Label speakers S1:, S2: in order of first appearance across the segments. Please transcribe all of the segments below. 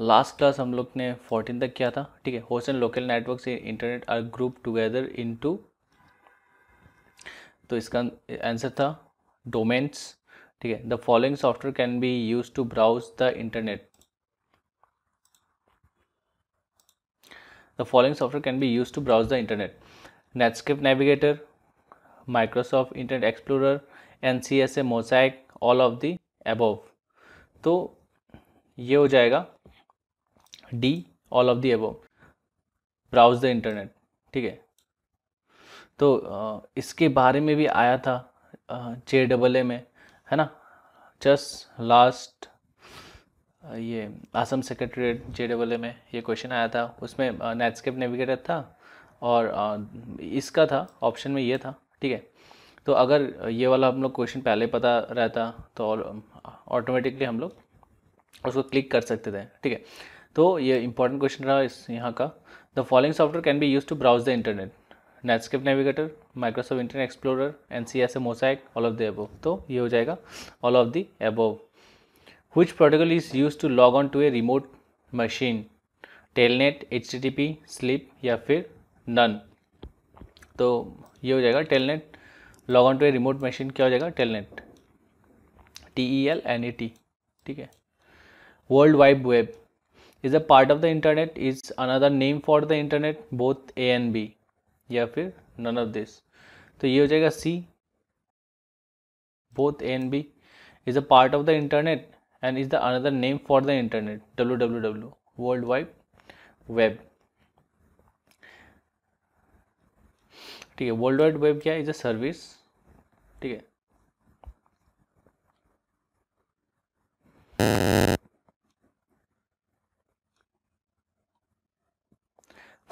S1: Last class हम लोग ने फोर्टीन तक किया था ठीक है होस्ट एंड लोकल नेटवर्क से internet are group together into तो इसका आंसर था डोमेन्स ठीक है the following software can be use to browse the internet the following software can be use to browse the internet Netscape Navigator Microsoft Internet Explorer N C S A Mosaic all of the above तो ये हो जाएगा D all of दी एबो browse the internet ठीक है तो इसके बारे में भी आया था जे डबल ए में है ना जस्ट लास्ट ये Assam secretariat J double A में ये क्वेश्चन आया था उसमें नेटस्केप नेविगेटर था और इसका था ऑप्शन में ये था ठीक है तो अगर ये वाला हम लोग क्वेश्चन पहले पता रहता तो ऑटोमेटिकली हम लोग उसको क्लिक कर सकते थे ठीक है तो ये इंपॉर्टेंट क्वेश्चन रहा इस यहाँ का the following software can be use to browse the internet Netscape Navigator Microsoft Internet Explorer N C S A Mosaic all of the above तो ये हो जाएगा all of the above which protocol is use to log on to a remote machine Telnet H T T P SLIP या फिर none तो ये हो जाएगा Telnet log on to a remote machine क्या हो जाएगा telnet T E L N E T ठीक है world wide web is a part of the internet is another name for the internet both a and b या फिर none of this So, ये हो जाएगा c both a and b is a part of the internet and is the another name for the internet www world wide web ठीक है world wide web is a service ठीक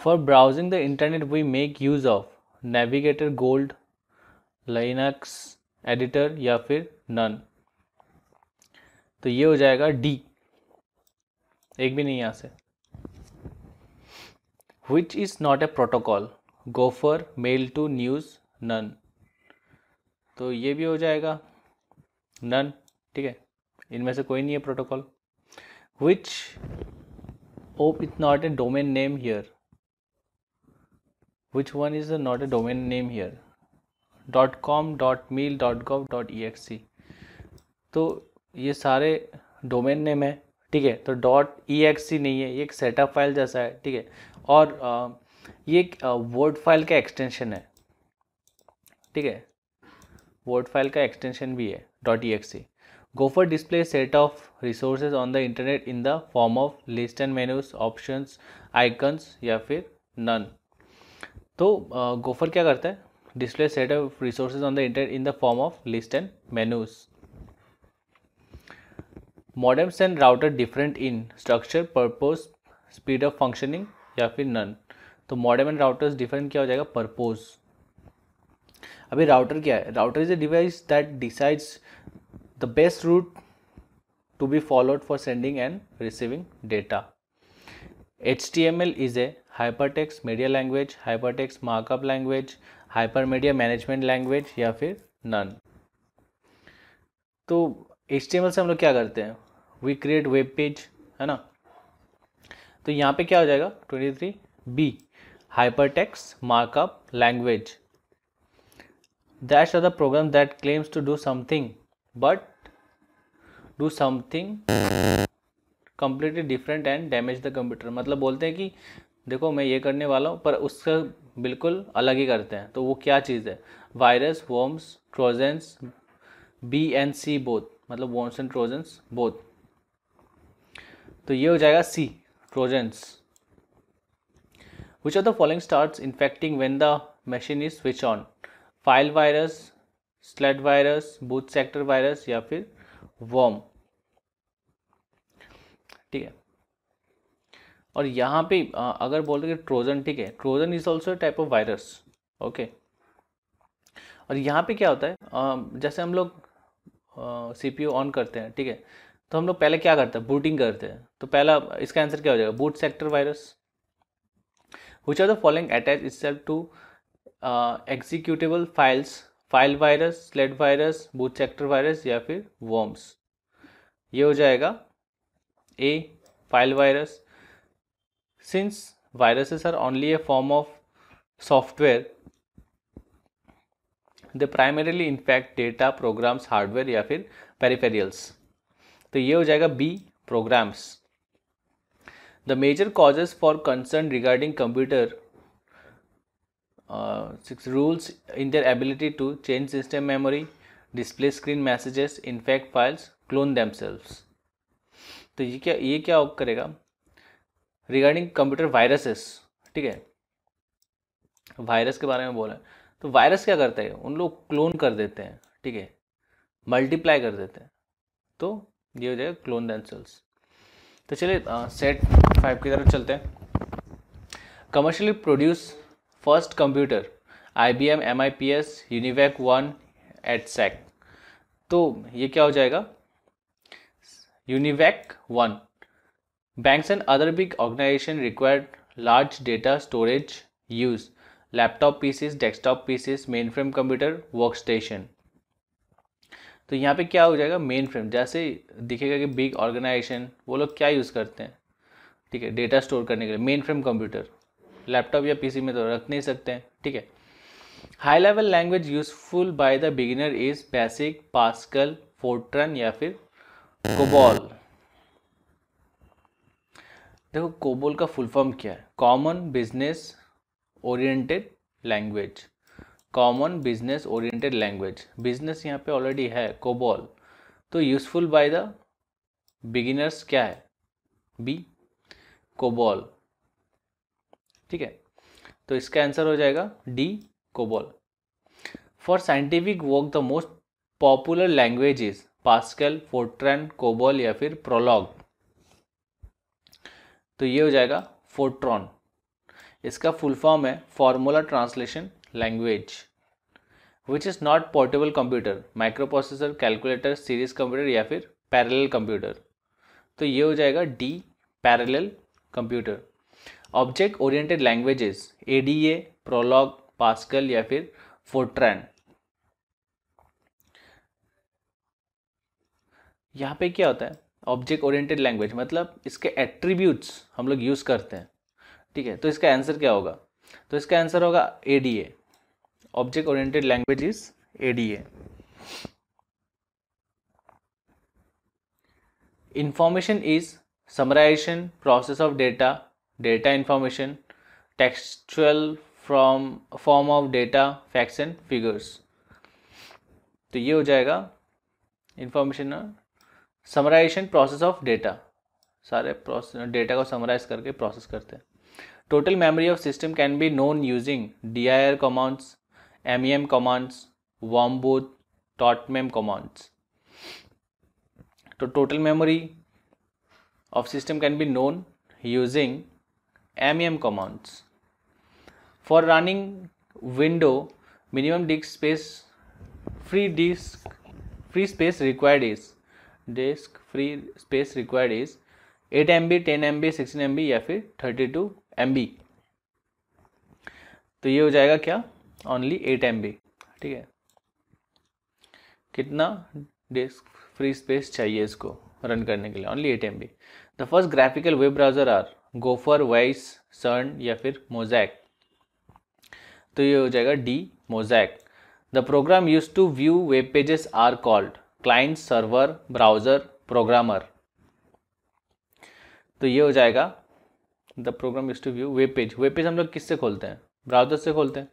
S1: for browsing the internet we make use of Navigator Gold Linux editor या फिर none तो ये हो जाएगा D एक भी नहीं यहाँ से which is not a protocol Gopher mailto news none तो ये भी हो जाएगा नन ठीक है इनमें से कोई नहीं है protocol which of is not a domain name here which one is not a domain name here dot com dot mail dot gov dot exe तो ये सारे डोमेन नेम है ठीक है तो डॉट ई नहीं है ये एक सेटअप फाइल जैसा है ठीक है और आ, ये एक वर्ड फाइल का एक्सटेंशन है ठीक है वर्ड फाइल का एक्सटेंशन भी है dot E X Gopher display set of resources on the internet in the form of list and menus options icons या फिर नन तो गोफर क्या करता है display set of resource on the internet in the form of list and menus modems and router different in structure purpose speed of functioning या फिर none तो modem and routers different क्या हो जाएगा पर्पोज अभी राउटर क्या है router is a device that decides the best route to be followed for sending and receiving data H T M L is a hypertext media language hypertext markup language hyper media management language या फिर none तो H से हम लोग क्या करते हैं we create web page है ना तो यहाँ पे क्या हो जाएगा twenty three B hyper text markup language that are the program that claims to do something but do something completely different and damage the computer मतलब बोलते हैं कि देखो मैं ये करने वाला हूँ पर उसका बिल्कुल अलग ही करते हैं तो वो क्या चीज़ है virus worms Trojans B and C both मतलब वॉम्स एंड ट्रोजेंस बोथ तो ये हो जाएगा C Trojans which are the following start infecting when the machine is switch on file virus slate virus boot sector virus या फिर warm ठीक है और यहाँ पे अगर बोल रहे ट्रोजन ठीक है Trojan is also type of virus okay और यहाँ पे क्या होता है जैसे हम लोग सी पी ऑन करते हैं ठीक है तो हम लोग पहले क्या करते हैं बूटिंग करते हैं तो पहला इसका आंसर क्या हो जाएगा boot sector virus which are the following attach is to executable files file virus slate virus boot sector virus या फिर वॉम्स ये हो जाएगा A file virus since viruses are only a form of software they primarily infect data programs hardware ya peripherals to ye ho jayega b programs the major causes for concern regarding computer uh, six rules in their ability to change system memory display screen messages infect files clone themselves तो ये क्या ये क्या करेगा regarding computer viruses ठीक है virus के बारे में बोल रहे हैं तो वायरस क्या करता है उन लोग क्लोन कर देते हैं ठीक है मल्टीप्लाई कर देते हैं तो ये हो जाएगा क्लोन दैन सेल्स तो चलिए सेट फाइव की तरफ चलते हैं commercially produce first computer I B M M I P S UNIVAC one EDSAC तो ये क्या हो जाएगा UNIVAC one Banks and other big large required large data storage use, laptop pieces, desktop frame mainframe computer, workstation. तो यहाँ पे क्या हो जाएगा मेन फ्रेम जैसे दिखेगा कि बिग ऑर्गेनाइजेशन वो लोग क्या यूज़ करते हैं ठीक है डेटा स्टोर करने के लिए मेन फ्रेम कंप्यूटर लैपटॉप या पीसी में तो रख नहीं सकते हैं ठीक है high level language useful by the beginner is BASIC Pascal Fortran या फिर कोबॉल देखो कोबोल का फुल फॉर्म क्या है common business oriented language common business oriented language business यहाँ पे ऑलरेडी है कोबोल तो यूजफुल बाय द बिगिनर्स क्या है बी कोबोल ठीक है तो इसका आंसर हो जाएगा D COBOL for scientific work the most popular language is Pascal Fortran COBOL या फिर प्रोलॉग तो ये हो जाएगा फोट्रॉन इसका फुल फॉर्म है formula translation language which is not portable computer microprocessor calculator series computer या फिर पैरेलल कंप्यूटर तो ये हो जाएगा D parallel computer object oriented languages A D A Prolog Pascal या फिर फोट्रैन यहाँ पे क्या होता है ऑब्जेक्ट ओरिएंटेड लैंग्वेज मतलब इसके एट्रीब्यूट्स हम लोग यूज़ करते हैं ठीक है तो इसका आंसर क्या होगा तो इसका आंसर होगा A D A object oriented language is A D A information is summarization process of data data information textual from form of data facts and figures तो ये हो जाएगा information summarization process of data सारे data को summarize करके process करते हैं total memory of system can be known using D I R commands M E M commands वॉम्बूथ टॉटमेम कमांड्स तो total memory of system can be known using M E M commands for running window minimum disk space free disk free space required is disk free space required is eight M B ten M B sixteen M B या फिर thirty two M B तो ये हो जाएगा क्या only eight M B ठीक है कितना डिस्क फ्री स्पेस चाहिए इसको रन करने के लिए only eight M B the first graphical web browser are Gopher वाइस सर्न या फिर मोजैक तो ये हो जाएगा D Mosaic the program use to view web pages are called client server browser programmer तो ये हो जाएगा the program is to view web page web page हम लोग किससे खोलते हैं ब्राउज़र से खोलते हैं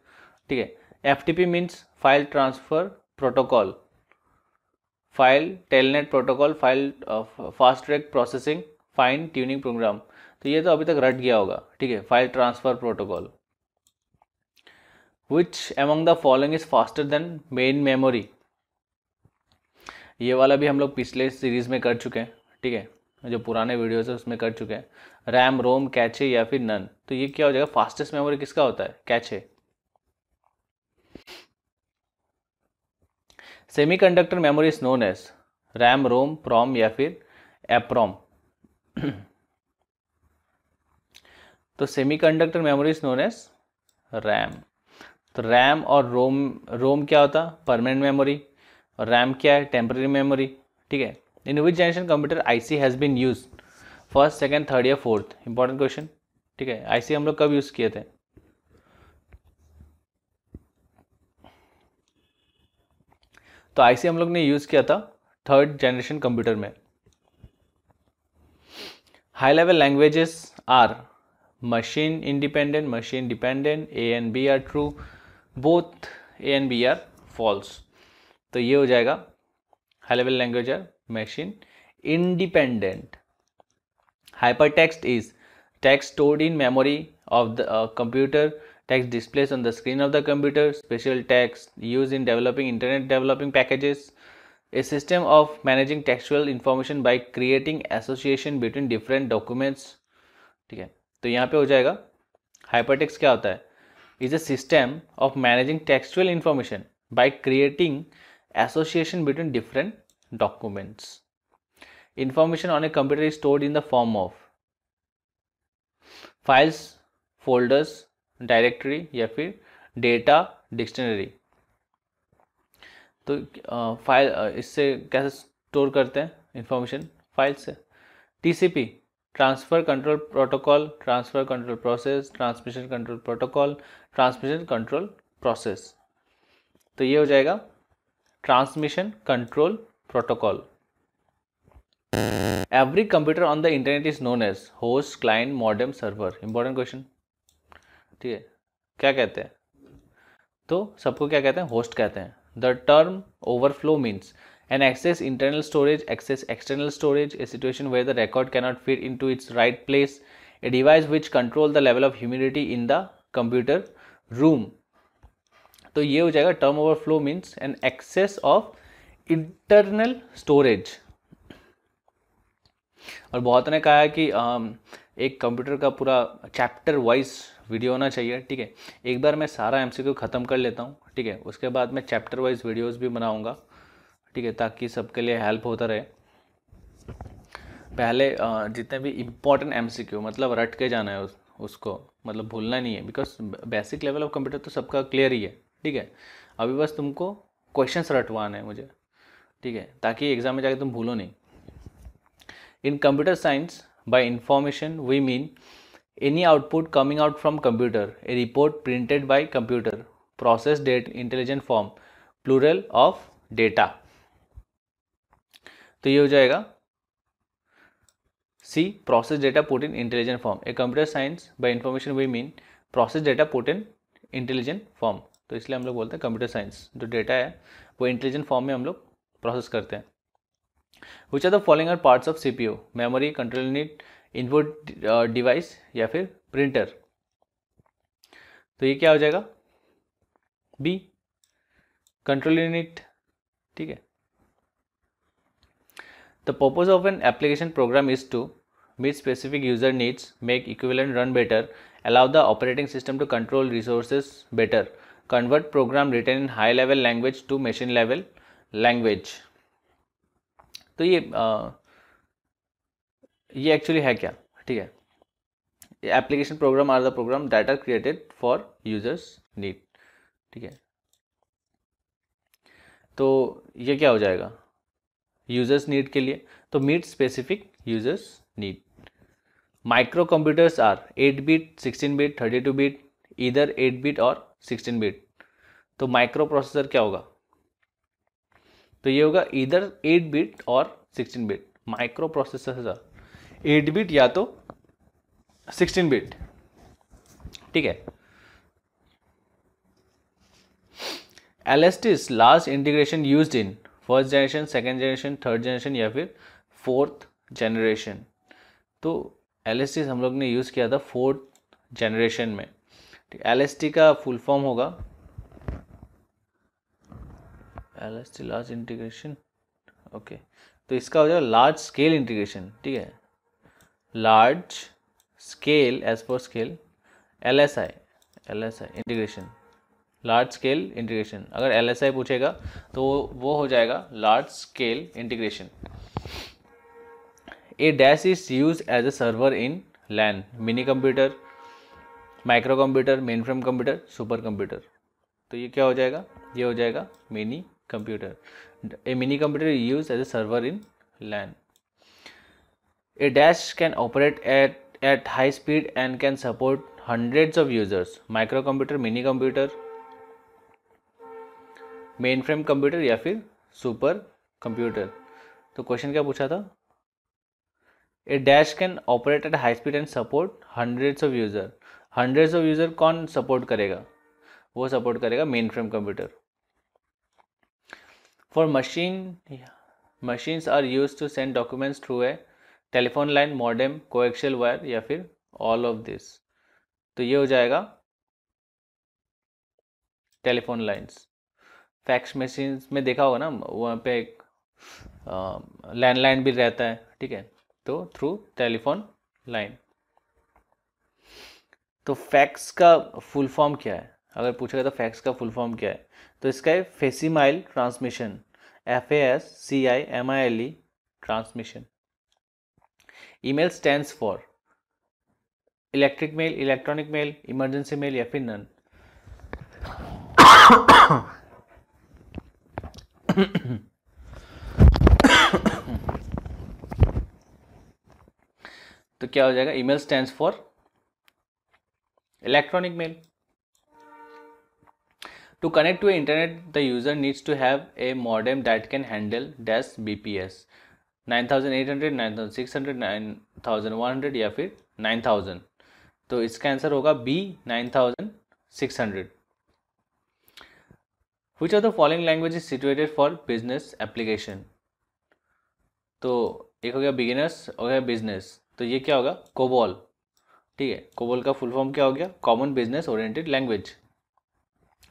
S1: ठीक है F T P means file transfer protocol file telnet protocol file fast track processing fine tuning program तो ये तो अभी तक रट गया होगा ठीक है file transfer protocol which among the following is faster than main memory ये वाला भी हम लोग पिछले सीरीज़ में कर चुके हैं ठीक है जो पुराने वीडियोज़ है उसमें कर चुके हैं रैम रोम कैचे या फिर नन तो ये क्या हो जाएगा फास्टेस्ट मेमोरी किसका होता है cache semiconductor memory is known as RAM ROM PROM या फिर एप्रोम तो semiconductor memory is known as RAM तो रैम और रोम रोम क्या होता परमानेंट मेमोरी और रैम क्या है टेम्प्रेरी मेमोरी ठीक है in which generation computer I C has been use first second third या फोर्थ इंपॉर्टेंट क्वेश्चन ठीक है आई सी हम लोग कब यूज़ किए थे तो आई सी हम लोग ने यूज़ किया था थर्ड जनरेशन कंप्यूटर में high level languages are machine independent machine dependent A and B are true both A and B are false तो ये हो जाएगा high level language are machine independent hyper text is text stored in memory of the computer text displays on the screen of the computer special text use in developing internet developing packages a system of managing textual information by creating association between different documents ठीक है तो यहाँ पे हो जाएगा hypertext क्या होता है is a system of managing textual information by creating association between different documents. Information on a computer is stored in the form of files, folders, directory या फिर डेटा डिक्शनरी तो फाइल इससे कैसे स्टोर करते हैं इंफॉर्मेशन फाइल से TCP transfer control protocol transfer control process transmission control protocol transmission control process तो ये हो जाएगा transmission control protocol every computer on the internet is known as host client modem server important question ठीक है क्या कहते हैं तो सबको क्या कहते हैं होस्ट कहते हैं the term overflow means an excess internal storage excess external storage a situation where the record cannot fit into its right place a device which control the level of humidity in the computer room तो ये हो जाएगा term overflow means an excess of internal storage और बहुत ने कहा है कि um, एक कंप्यूटर का पूरा चैप्टर वाइज वीडियो होना चाहिए ठीक है एक बार मैं सारा एम ख़त्म कर लेता हूँ ठीक है उसके बाद मैं चैप्टर वाइज वीडियोस भी बनाऊँगा ठीक है ताकि सबके लिए हेल्प होता रहे पहले uh, जितने भी इम्पोर्टेंट एम मतलब रट के जाना है उस, उसको मतलब भूलना नहीं है because basic level of computer तो सबका क्लियर ही है ठीक है अभी बस तुमको क्वेश्चन रटवाना है मुझे ठीक है ताकि एग्ज़ाम में जाके तुम भूलो नहीं in computer science by information we mean any output coming out from computer a report printed by computer process data intelligent form plural of data तो ये हो जाएगा C process data put in intelligent form A computer science by information we mean process data put in intelligent form तो इसलिए हम लोग बोलते हैं कंप्यूटर साइंस जो डेटा है वो इंटेलिजेंट फॉर्म में हम लोग प्रोसेस करते हैं which are the following are parts of C memory control unit input device या फिर प्रिंटर तो ये क्या हो जाएगा बी कंट्रोल यूनिट ठीक है the purpose of an application program is to meet specific user needs make equivalent run better allow the operating system to control resources better convert program written in high level language to machine level language तो ये आ, ये actually है क्या ठीक है application program are the program that are created for users need ठीक है तो ये क्या हो जाएगा यूजर्स नीड के लिए तो meet specific users need micro computers are 8 bit 16 bit 32 bit इधर 8 बीट और सिक्सटीन बीट तो माइक्रो प्रोसेसर क्या होगा तो ये होगा इधर एट बीट और sixteen bit micro processor sir eight bit या तो सिक्सटीन बीट ठीक है T last integration use in first generation second generation third generation या फिर फोर्थ जनरेशन तो एल हम लोग ने यूज़ किया था फोर्थ जनरेशन में ठीक एल एस टी का फुल फॉर्म होगा L S T large integration okay तो इसका हो जाएगा लार्ज स्केल इंटीग्रेशन ठीक है लार्ज स्केल एज पर scale L S I L S I integration large scale integration अगर एल एस आई पूछेगा तो वो हो जाएगा large scale integration a dash is use as a server in LAN mini computer micro computer main frame computer super computer तो ये क्या हो जाएगा ये हो जाएगा mini computer a mini computer use as a server in LAN a dash can operate at at high speed and can support hundreds of users micro computer mini computer main frame computer या फिर super computer तो question क्या पूछा था a dash can operate at high speed and support hundreds of user hundreds of user कौन support करेगा वो support करेगा main frame computer for machine machines are use to send documents through a telephone line modem coaxial wire या फिर all of this तो ये हो जाएगा टेलीफोन लाइन्स फैक्स मशीन में देखा होगा ना वहाँ पे एक लैंडलाइन भी रहता है ठीक है तो थ्रू टेलीफोन लाइन तो फैक्स का फुल फॉर्म क्या है अगर पूछा गया तो फैक्स का फुल फॉर्म क्या है तो इसका है facsimile transmission F A S C I M I L E transmission email stands for electric mail electronic mail emergency mail या फिर नन तो क्या हो जाएगा email stands for electronic mail to connect to internet the user needs to have a modem that can handle dash bps 9800 9600 9100 या फिर 9000 तो इसका आंसर होगा B 9600 which are the following language is situated for business application तो एक हो गया beginners हो गया बिजनेस तो ये क्या होगा कोबॉल ठीक है कोबोल का फुल फॉर्म क्या हो गया common business oriented language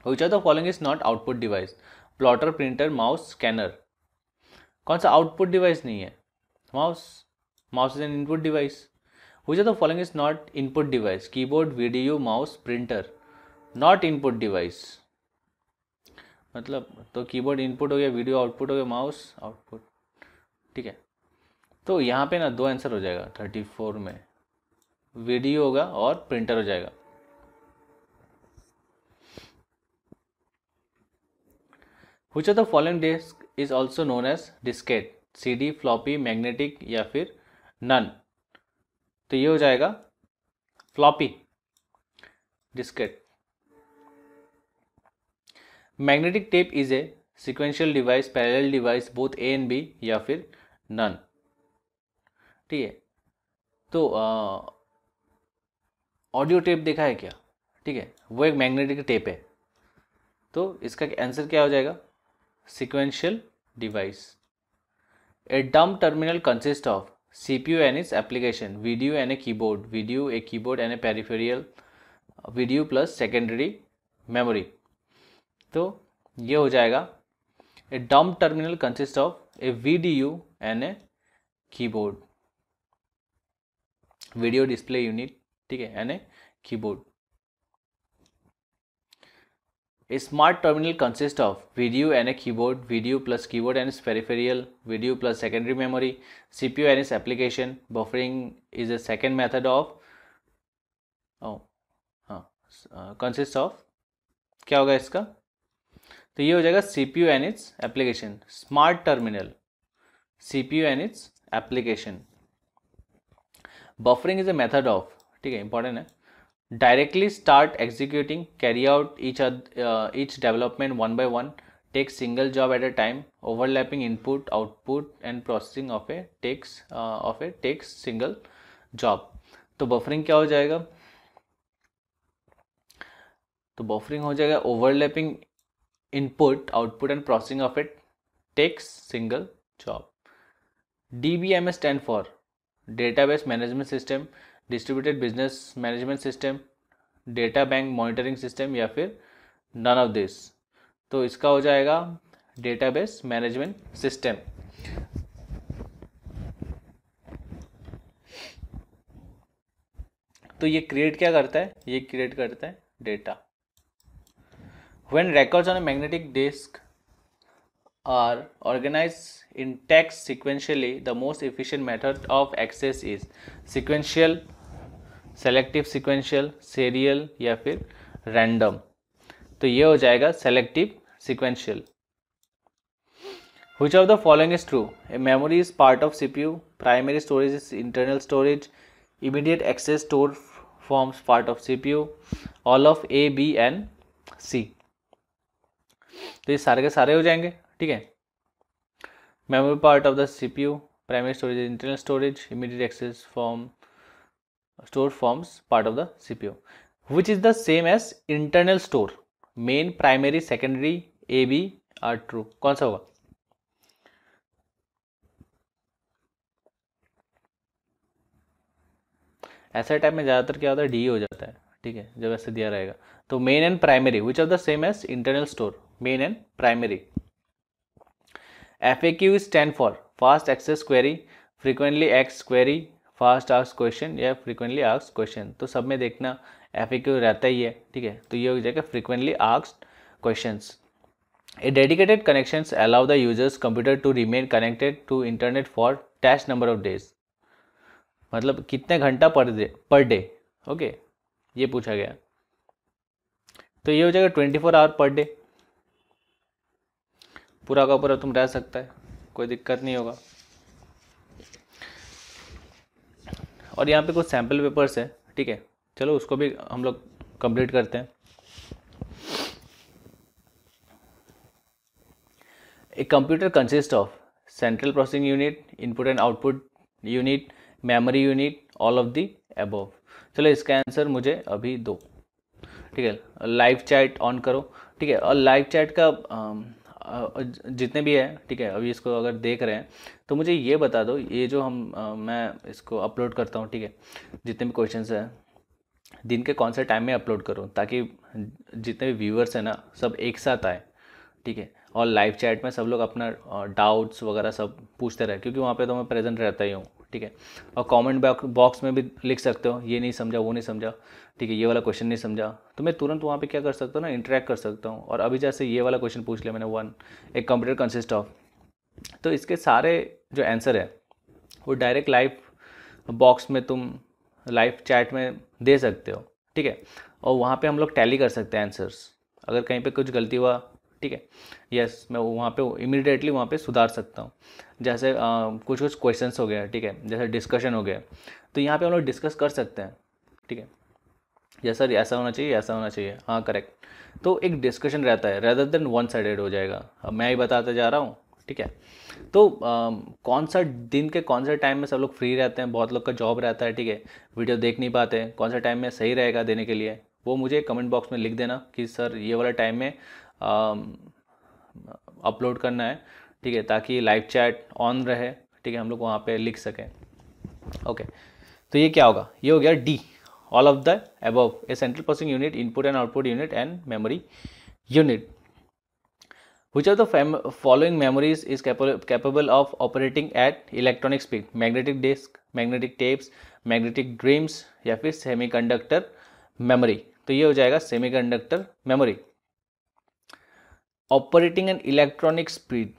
S1: which are the following is not output device plotter printer mouse scanner कौन सा आउटपुट डिवाइस नहीं है mouse mouse is an input device which are the following is not input device keyboard video mouse printer not input device मतलब तो keyboard input हो गया video output हो गया माउस आउटपुट ठीक है तो यहाँ पे ना दो आंसर हो जाएगा थर्टी फोर में वीडियो होगा और प्रिंटर हो जाएगा which of the following disk is also known as diskette CD floppy magnetic या फिर नन तो ये हो जाएगा floppy diskette magnetic tape is a sequential device parallel device both A and B या फिर नन ठीक है तो ऑडियो टेप देखा है क्या ठीक है वो एक मैग्नेटिक टेप है तो इसका आंसर क्या हो जाएगा sequential device a dumb terminal consist of C P U and its application video and a keyboard video a keyboard and a peripheral video plus secondary memory तो ये हो जाएगा a dumb terminal consist of a V D U and a keyboard video display unit ठीक है यानी keyboard smart terminal consist of video and a keyboard video plus keyboard and peripheral video plus secondary memory CPU S application buffering is a second method of हाँ consist uh, of क्या होगा इसका तो ये हो जाएगा C P U and its application smart terminal C P U and its application buffering is a method of ठीक है इंपॉर्टेंट है directly start executing carry out each each development one by one take single job at a time overlapping input output and processing of a tasks of a tasks single job तो buffering क्या हो जाएगा तो buffering हो जाएगा overlapping input output and processing of a tasks single job D B M S stand for database management system distributed business management system data bank monitoring system या फिर none of this तो इसका हो जाएगा data base management system तो ये create क्या करता है ये क्रिएट करता है data when records on a magnetic disk are organize in tracks sequentially the most efficient method of access is sequential selective sequential serial या फिर रैंडम तो ये हो जाएगा selective sequential which of the following is true A memory is part of CPU primary storage is internal storage immediate access store forms part of CPU all of A B and C तो ये सारे के सारे हो जाएंगे ठीक है memory part of the C P U primary storage is internal storage immediate access form store forms part of the CPU which is the same as internal store main primary secondary A B are true कौन सा होगा ऐसे type में ज़्यादातर क्या होता है D हो जाता है ठीक है जब ऐसे दिया रहेगा तो main and primary which are the same as internal store main and primary F A Q stand for fast access query frequently x query fast arcs question या फ्रीक्वेंटली आर्क्स क्वेश्चन तो सब में देखना एफ रहता ही है ठीक है तो ये हो जाएगा फ्रीक्वेंटली आर्क्स question a dedicated connections allow the users computer to remain connected to internet for test number of days मतलब कितने घंटा per day per day okay ये पूछा गया तो ये हो जाएगा twenty four hour per day पूरा का पूरा तुम रह सकता है कोई दिक्कत नहीं होगा और यहाँ पे कुछ सैम्पल पेपर्स है ठीक है चलो उसको भी हम लोग कंप्लीट करते हैं a computer consist of central processing unit input and output unit memory unit all of the above चलो इसका आंसर मुझे अभी दो ठीक है लाइव चैट ऑन करो ठीक है और लाइव चैट का जितने भी है ठीक है अभी इसको अगर देख रहे हैं तो मुझे ये बता दो ये जो हम आ, मैं इसको अपलोड करता हूँ ठीक है जितने भी क्वेश्चन हैं दिन के कौन से टाइम में अपलोड करूँ ताकि जितने भी व्यूअर्स हैं ना सब एक साथ आए ठीक है और लाइव चैट में सब लोग अपना डाउट्स वगैरह सब पूछते रहे क्योंकि वहाँ पे तो मैं प्रेजेंट रहता ही हूँ ठीक है और कमेंट बॉक्स में भी लिख सकते हो ये नहीं समझा वो नहीं समझा ठीक है ये वाला क्वेश्चन नहीं समझा तो मैं तुरंत वहाँ पे क्या कर सकता हूँ ना इंटरेक्ट कर सकता हूँ और अभी जैसे ये वाला क्वेश्चन पूछ लिया मैंने वन एक कंप्यूटर कंसिस्ट ऑफ तो इसके सारे जो आंसर है वो डायरेक्ट लाइव बॉक्स में तुम लाइव चैट में दे सकते हो ठीक है और वहाँ पे हम लोग टैली कर सकते हैं आंसर्स अगर कहीं पे कुछ गलती हुआ ठीक है यस मैं वहाँ पे इमिडिएटली वहाँ पे सुधार सकता हूँ जैसे आ, कुछ कुछ क्वेश्चन हो गया ठीक है जैसे डिस्कशन हो गया तो यहाँ पे हम लोग डिस्कस कर सकते हैं ठीक है यस सर ऐसा होना चाहिए ऐसा होना चाहिए हाँ करेक्ट तो एक डिस्कशन रहता है रेदर देन वन साइडेड हो जाएगा अब मैं ही बताते जा रहा हूँ ठीक है तो आ, कौन सा दिन के कौन से टाइम में सब लोग फ्री रहते हैं बहुत लोग का जॉब रहता है ठीक है वीडियो देख नहीं पाते कौन सा टाइम में सही रहेगा देने के लिए वो मुझे कमेंट बॉक्स में लिख देना कि सर ये वाला टाइम में अपलोड करना है ठीक है ताकि लाइव चैट ऑन रहे ठीक है हम लोग वहाँ पे लिख सकें ओके तो ये क्या होगा ये हो गया D all of the above A central processing unit input and output unit and memory unit which are the following memories is capable of operating at electronic speed magnetic disk magnetic tapes magnetic drums या फिर semi conductor memory तो ये हो जाएगा semi conductor memory operating and electronic speed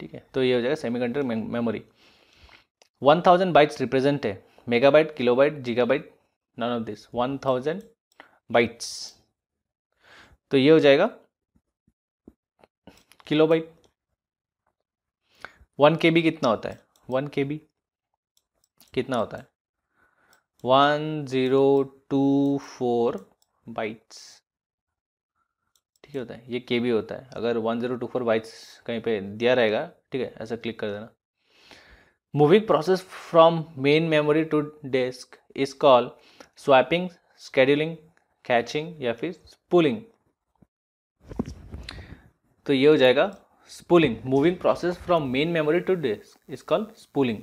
S1: ठीक है तो ये हो जाएगा conductor memory one thousand bytes represent है mega byte kilo byte giga byte none of this one thousand bytes तो ये हो जाएगा kilo byte one K B कितना होता है वन के बी कितना होता है one zero two four bytes ठीक है होता है ये के बी होता है अगर one zero two four bytes कहीं पे दिया रहेगा ठीक है ऐसा क्लिक कर देना moving process from main memory to disk is call swapping scheduling caching या फिर स्पूलिंग तो ये हो जाएगा spooling moving process from main memory to disk is call spooling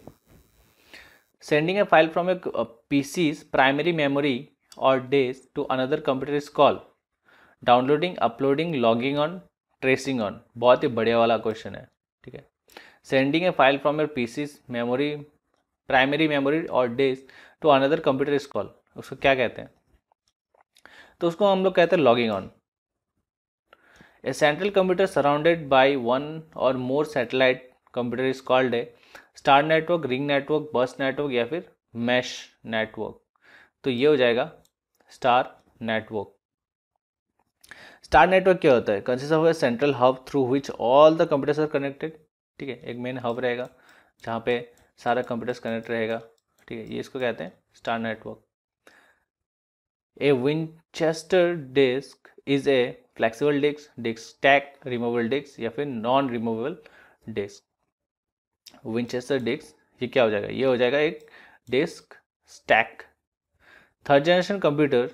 S1: sending a file from a P C's primary memory or disk to another computer is call downloading uploading logging on tracing on बहुत ही बढ़िया वाला question है ठीक है sending a file from your PCs memory primary memory or disk to another computer is call उसको क्या कहते हैं तो उसको हम लोग कहते हैं logging on a central computer surrounded by one or more satellite computer is called a star network ring network bus network या फिर मैश नेटवर्क तो ये हो जाएगा स्टार नेटवर्क स्टार नेटवर्क क्या होता है consist of central hub through which all the computers are connected ठीक है एक मेन हब रहेगा जहाँ पे सारा कंप्यूटर्स कनेक्ट रहेगा ठीक है ये इसको कहते हैं star network a Winchester disk is a flexible disk disk stack removable disk या फिर non removable disk Winchester disk ये क्या हो जाएगा ये हो जाएगा एक disk stack third generation computer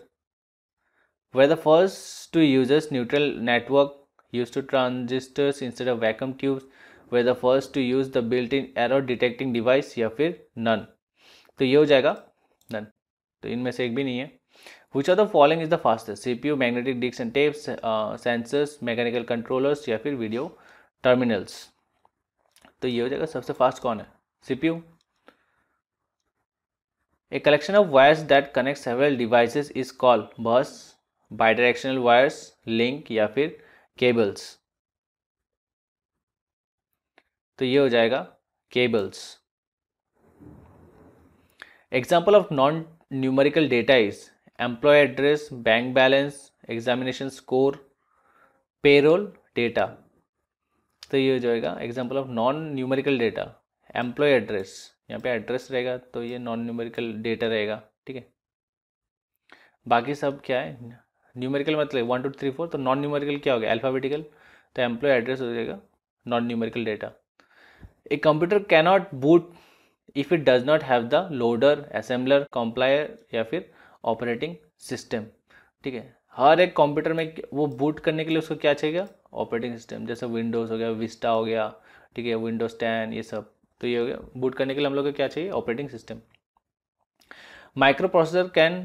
S1: were the first to use neutral network used to transistors instead of vacuum tubes were the first to use the built-in error detecting device या फिर none तो ये हो जाएगा none तो इनमें से एक भी नहीं है which of the following is the fastest CPU magnetic disks and tapes uh, sensors mechanical controllers या फिर video terminals तो ये हो जाएगा सबसे फास्ट कौन है CPU A collection of wires that connect several devices is called bus by wires link या फिर केबल्स तो ये हो जाएगा cables example of non numerical data is employ address bank balance examination score payroll data तो ये हो जाएगा example of non numerical data employ address यहाँ पे एड्रेस रहेगा तो ये नॉन न्यूमेरिकल डेटा रहेगा ठीक है बाकी सब क्या है न्यूमेरिकल मतलब वन टू थ्री फोर तो नॉन न्यूमेरिकल क्या हो गया अल्फ़ाबेटिकल तो एम्प्लॉय एड्रेस हो जाएगा non numerical data a computer cannot boot if it does not have the loader assembler compiler या फिर ऑपरेटिंग सिस्टम ठीक है हर एक कंप्यूटर में वो बूट करने के लिए उसको क्या चाहिएगा ऑपरेटिंग सिस्टम जैसे विंडोज़ हो गया विस्टा हो गया ठीक है विंडोज़ टेन ये सब तो ये हो गया बूट करने के लिए हम लोग को क्या चाहिए operating system micro processor can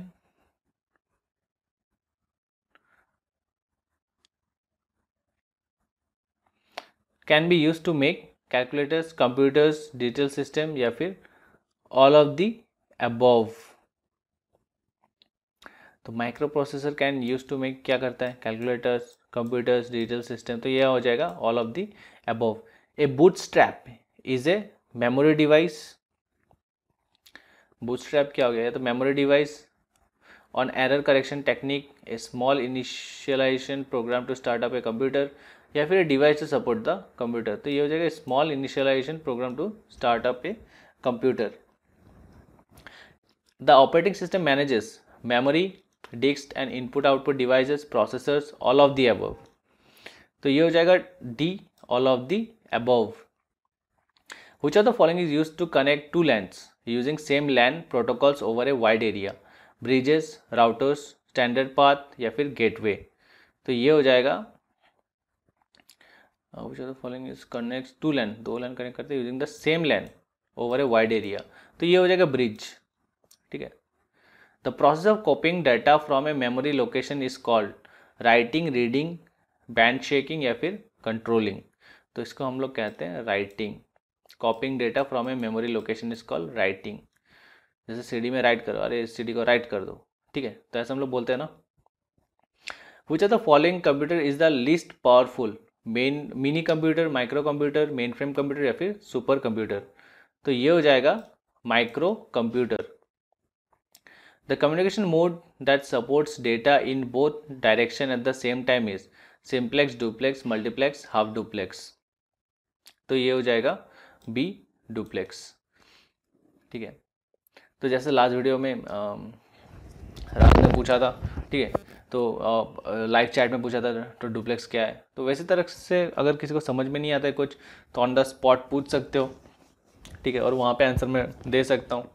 S1: can be use to make calculators computers digital system या फिर ऑल ऑफ द अबव तो micro processor can use to make क्या करता है कैलकुलेटर्स कंप्यूटर्स डिजिटल सिस्टम तो यह हो जाएगा all of the above a boot strap is a memory device boot strap क्या हो गया तो memory device on error correction technique a small initialization program to startup a computer या फिर device to support the computer तो ये हो जाएगा small initialization program to startup a computer the operating system manages memory disk and input output devices processors all of the above तो ये हो जाएगा D all of the above which are the following is use to connect to LAN using same LAN protocols over a wide area bridges routers standard path या फिर gateway तो ये हो जाएगा which of the following is connect to LAN दो LAN connect करते हैं using the same LAN over a wide area तो ये हो जाएगा ब्रिज ठीक है the process of copying data from a memory location is called writing reading hand shaking या फिर कंट्रोलिंग तो इसको हम लोग कहते हैं writing copying data from a memory location is called writing जैसे सीडी में राइट करो अरे सीडी को राइट कर दो ठीक है तो ऐसे हम लोग बोलते हैं ना which are the following computer is the least powerful main mini computer micro computer main frame computer या फिर सुपर कंप्यूटर तो ये हो जाएगा micro computer the communication mode that supports data in both direction at the same time is simplex duplex multiplex half duplex तो ये हो जाएगा बी डुप्लेक्स ठीक है तो जैसे लास्ट वीडियो में राम ने पूछा था ठीक है तो लाइव चैट में पूछा था तो डुप्लेक्स क्या है तो वैसे तरह से अगर किसी को समझ में नहीं आता है कुछ तो ऑन द स्पॉट पूछ सकते हो ठीक है और वहाँ पे आंसर मैं दे सकता हूँ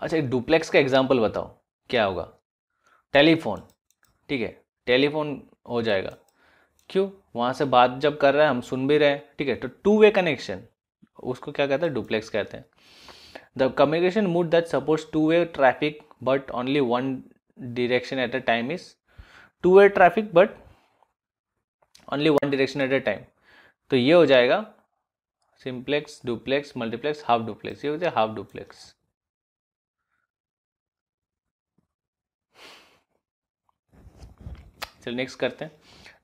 S1: अच्छा एक डुप्लेक्स का एग्जाम्पल बताओ क्या होगा टेलीफोन ठीक है टेलीफोन हो जाएगा क्यों वहाँ से बात जब कर रहे हैं हम सुन भी रहे हैं ठीक है तो टू वे कनेक्शन उसको क्या कहते हैं डुप्लेक्स कहते हैं the communication mode that supports two way traffic but only one direction at a time is two way traffic but only one direction at a time तो ये हो जाएगा simplex duplex multiplex half duplex ये हो जाएगा half duplex चलिए next करते हैं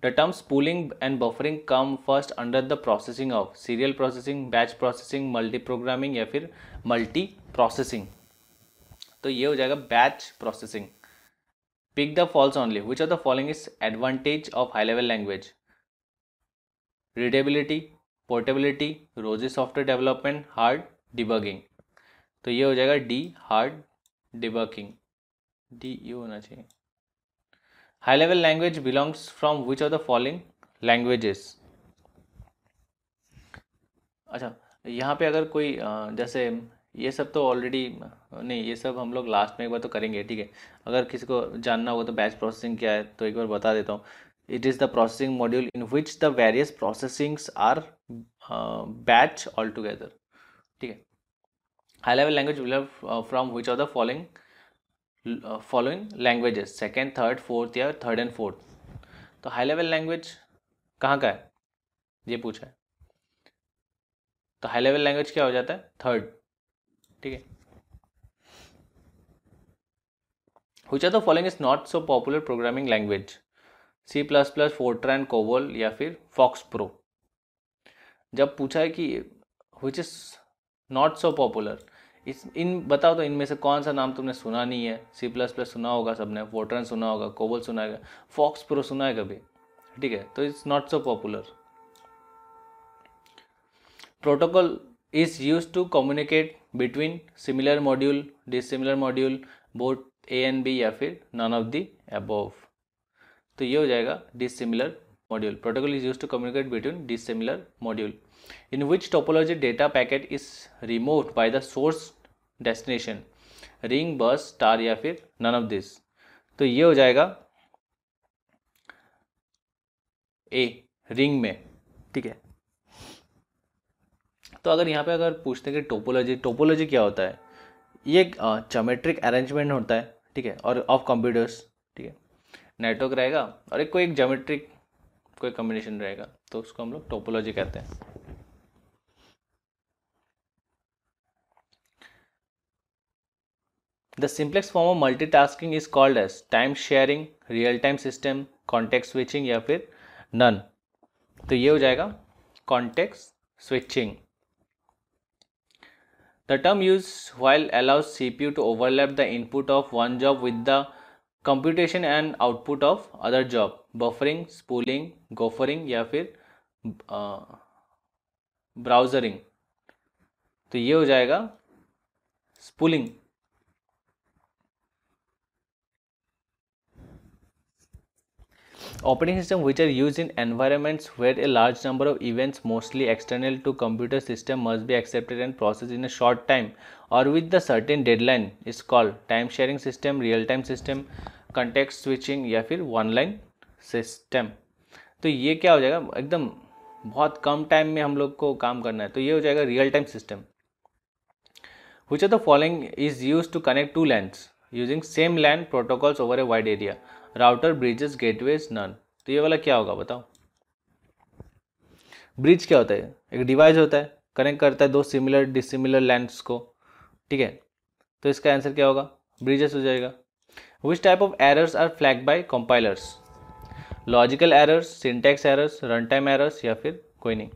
S1: The terms pooling and buffering come first under the processing of serial processing, batch processing, multi programming या फिर मल्टी प्रोसेसिंग तो ये हो जाएगा batch processing pick the false only which are the following is advantage of high level language readability portability easy software development hard debugging तो ये हो जाएगा डी हार्ड डिबर्किंग डी ये होना चाहिए high level language belongs from which of the following languages अच्छा यहाँ पे अगर कोई जैसे ये सब तो ऑलरेडी नहीं ये सब हम लोग लास्ट में एक बार तो करेंगे ठीक है अगर किसी को जानना होगा तो बैच प्रोसेसिंग क्या है तो एक बार बता देता हूँ it is the processing module in which the various processings are batch all together ठीक है high level language will from which of the following following languages second third fourth या थर्ड एंड फोर्थ तो high level language कहाँ का है ये पूछा है तो हाई लेवल लैंग्वेज क्या हो जाता है थर्ड ठीक है हुई of following is not so popular programming language language C plus plus Fortran कोवल या फिर फॉक्स प्रो जब पूछा है कि which is not so popular इस इन बताओ तो इनमें से कौन सा नाम तुमने सुना नहीं है सी प्लस प्लस सुना होगा सबने वोटरन सुना होगा कोबल सुना होगा फॉक्स प्रो सुना है कभी ठीक है तो it's not so popular protocol is use to communicate between similar module dissimilar module both A and B या फिर नॉन ऑफ दी एबोव तो ये हो जाएगा dissimilar module. Protocol is used to communicate between dissimilar module in which topology data packet is removed by the source destination ring bus star ya fir none of this to ye ho jayega a ring mein theek hai तो अगर यहाँ पे अगर पूछते हैं कि topology topology क्या होता है ये एक जोमेट्रिक अरेंजमेंट होता है ठीक है और ऑफ कंप्यूटर्स ठीक है नेटवर्क रहेगा और एक कोई एक जोमेट्रिक कोई कम्बिनेशन रहेगा तो उसको हम लोग टोपोलॉजी कहते हैं the simplest form of multi tasking is called as time sharing real time system context switching या फिर नन तो ये हो जाएगा context switching. The term used while allows CPU to overlap the input of one job with the computation and output of other job. Buffering, spooling, gophering या फिर browsing तो ये हो जाएगा spooling operating system which are use in environments where a large number of events mostly external to computer system must be accepted and process in a short time or with the certain deadline is call time sharing system real time system context switching या फिर online system तो ये क्या हो जाएगा एकदम बहुत कम time में हम लोग को काम करना है तो ये हो जाएगा real time system which are the following is use to connect to LAN using same LAN protocols over a wide area router bridges gateways none तो ये वाला क्या होगा बताओ ब्रिज क्या होता है एक डिवाइस होता है कनेक्ट करता है दो सिमिलर डिसिमिलर लैंड्स को ठीक है तो इसका आंसर क्या होगा ब्रिजेस हो जाएगा which type of errors are flag by compilers logical errors syntax errors run time errors या फिर कोई नहीं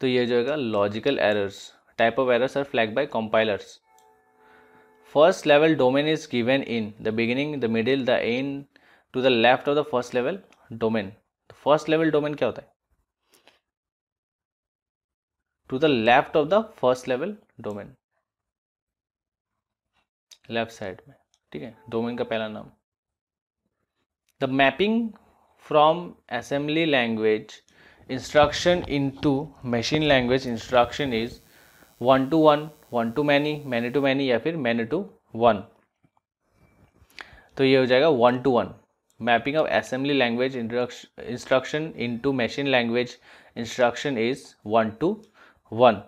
S1: तो ये जो है logical errors type of errors are flag by compilers first level domain is given in the beginning the middle the end to the left of the first level domain first level domain क्या होता है to the left of the first level domain left side में ठीक है domain का पहला नाम the mapping from assembly language instruction into machine language instruction is one to one one to many many to many या फिर many to one So, ये हो जाएगा one to one mapping of assembly language instruction into machine language instruction is one to one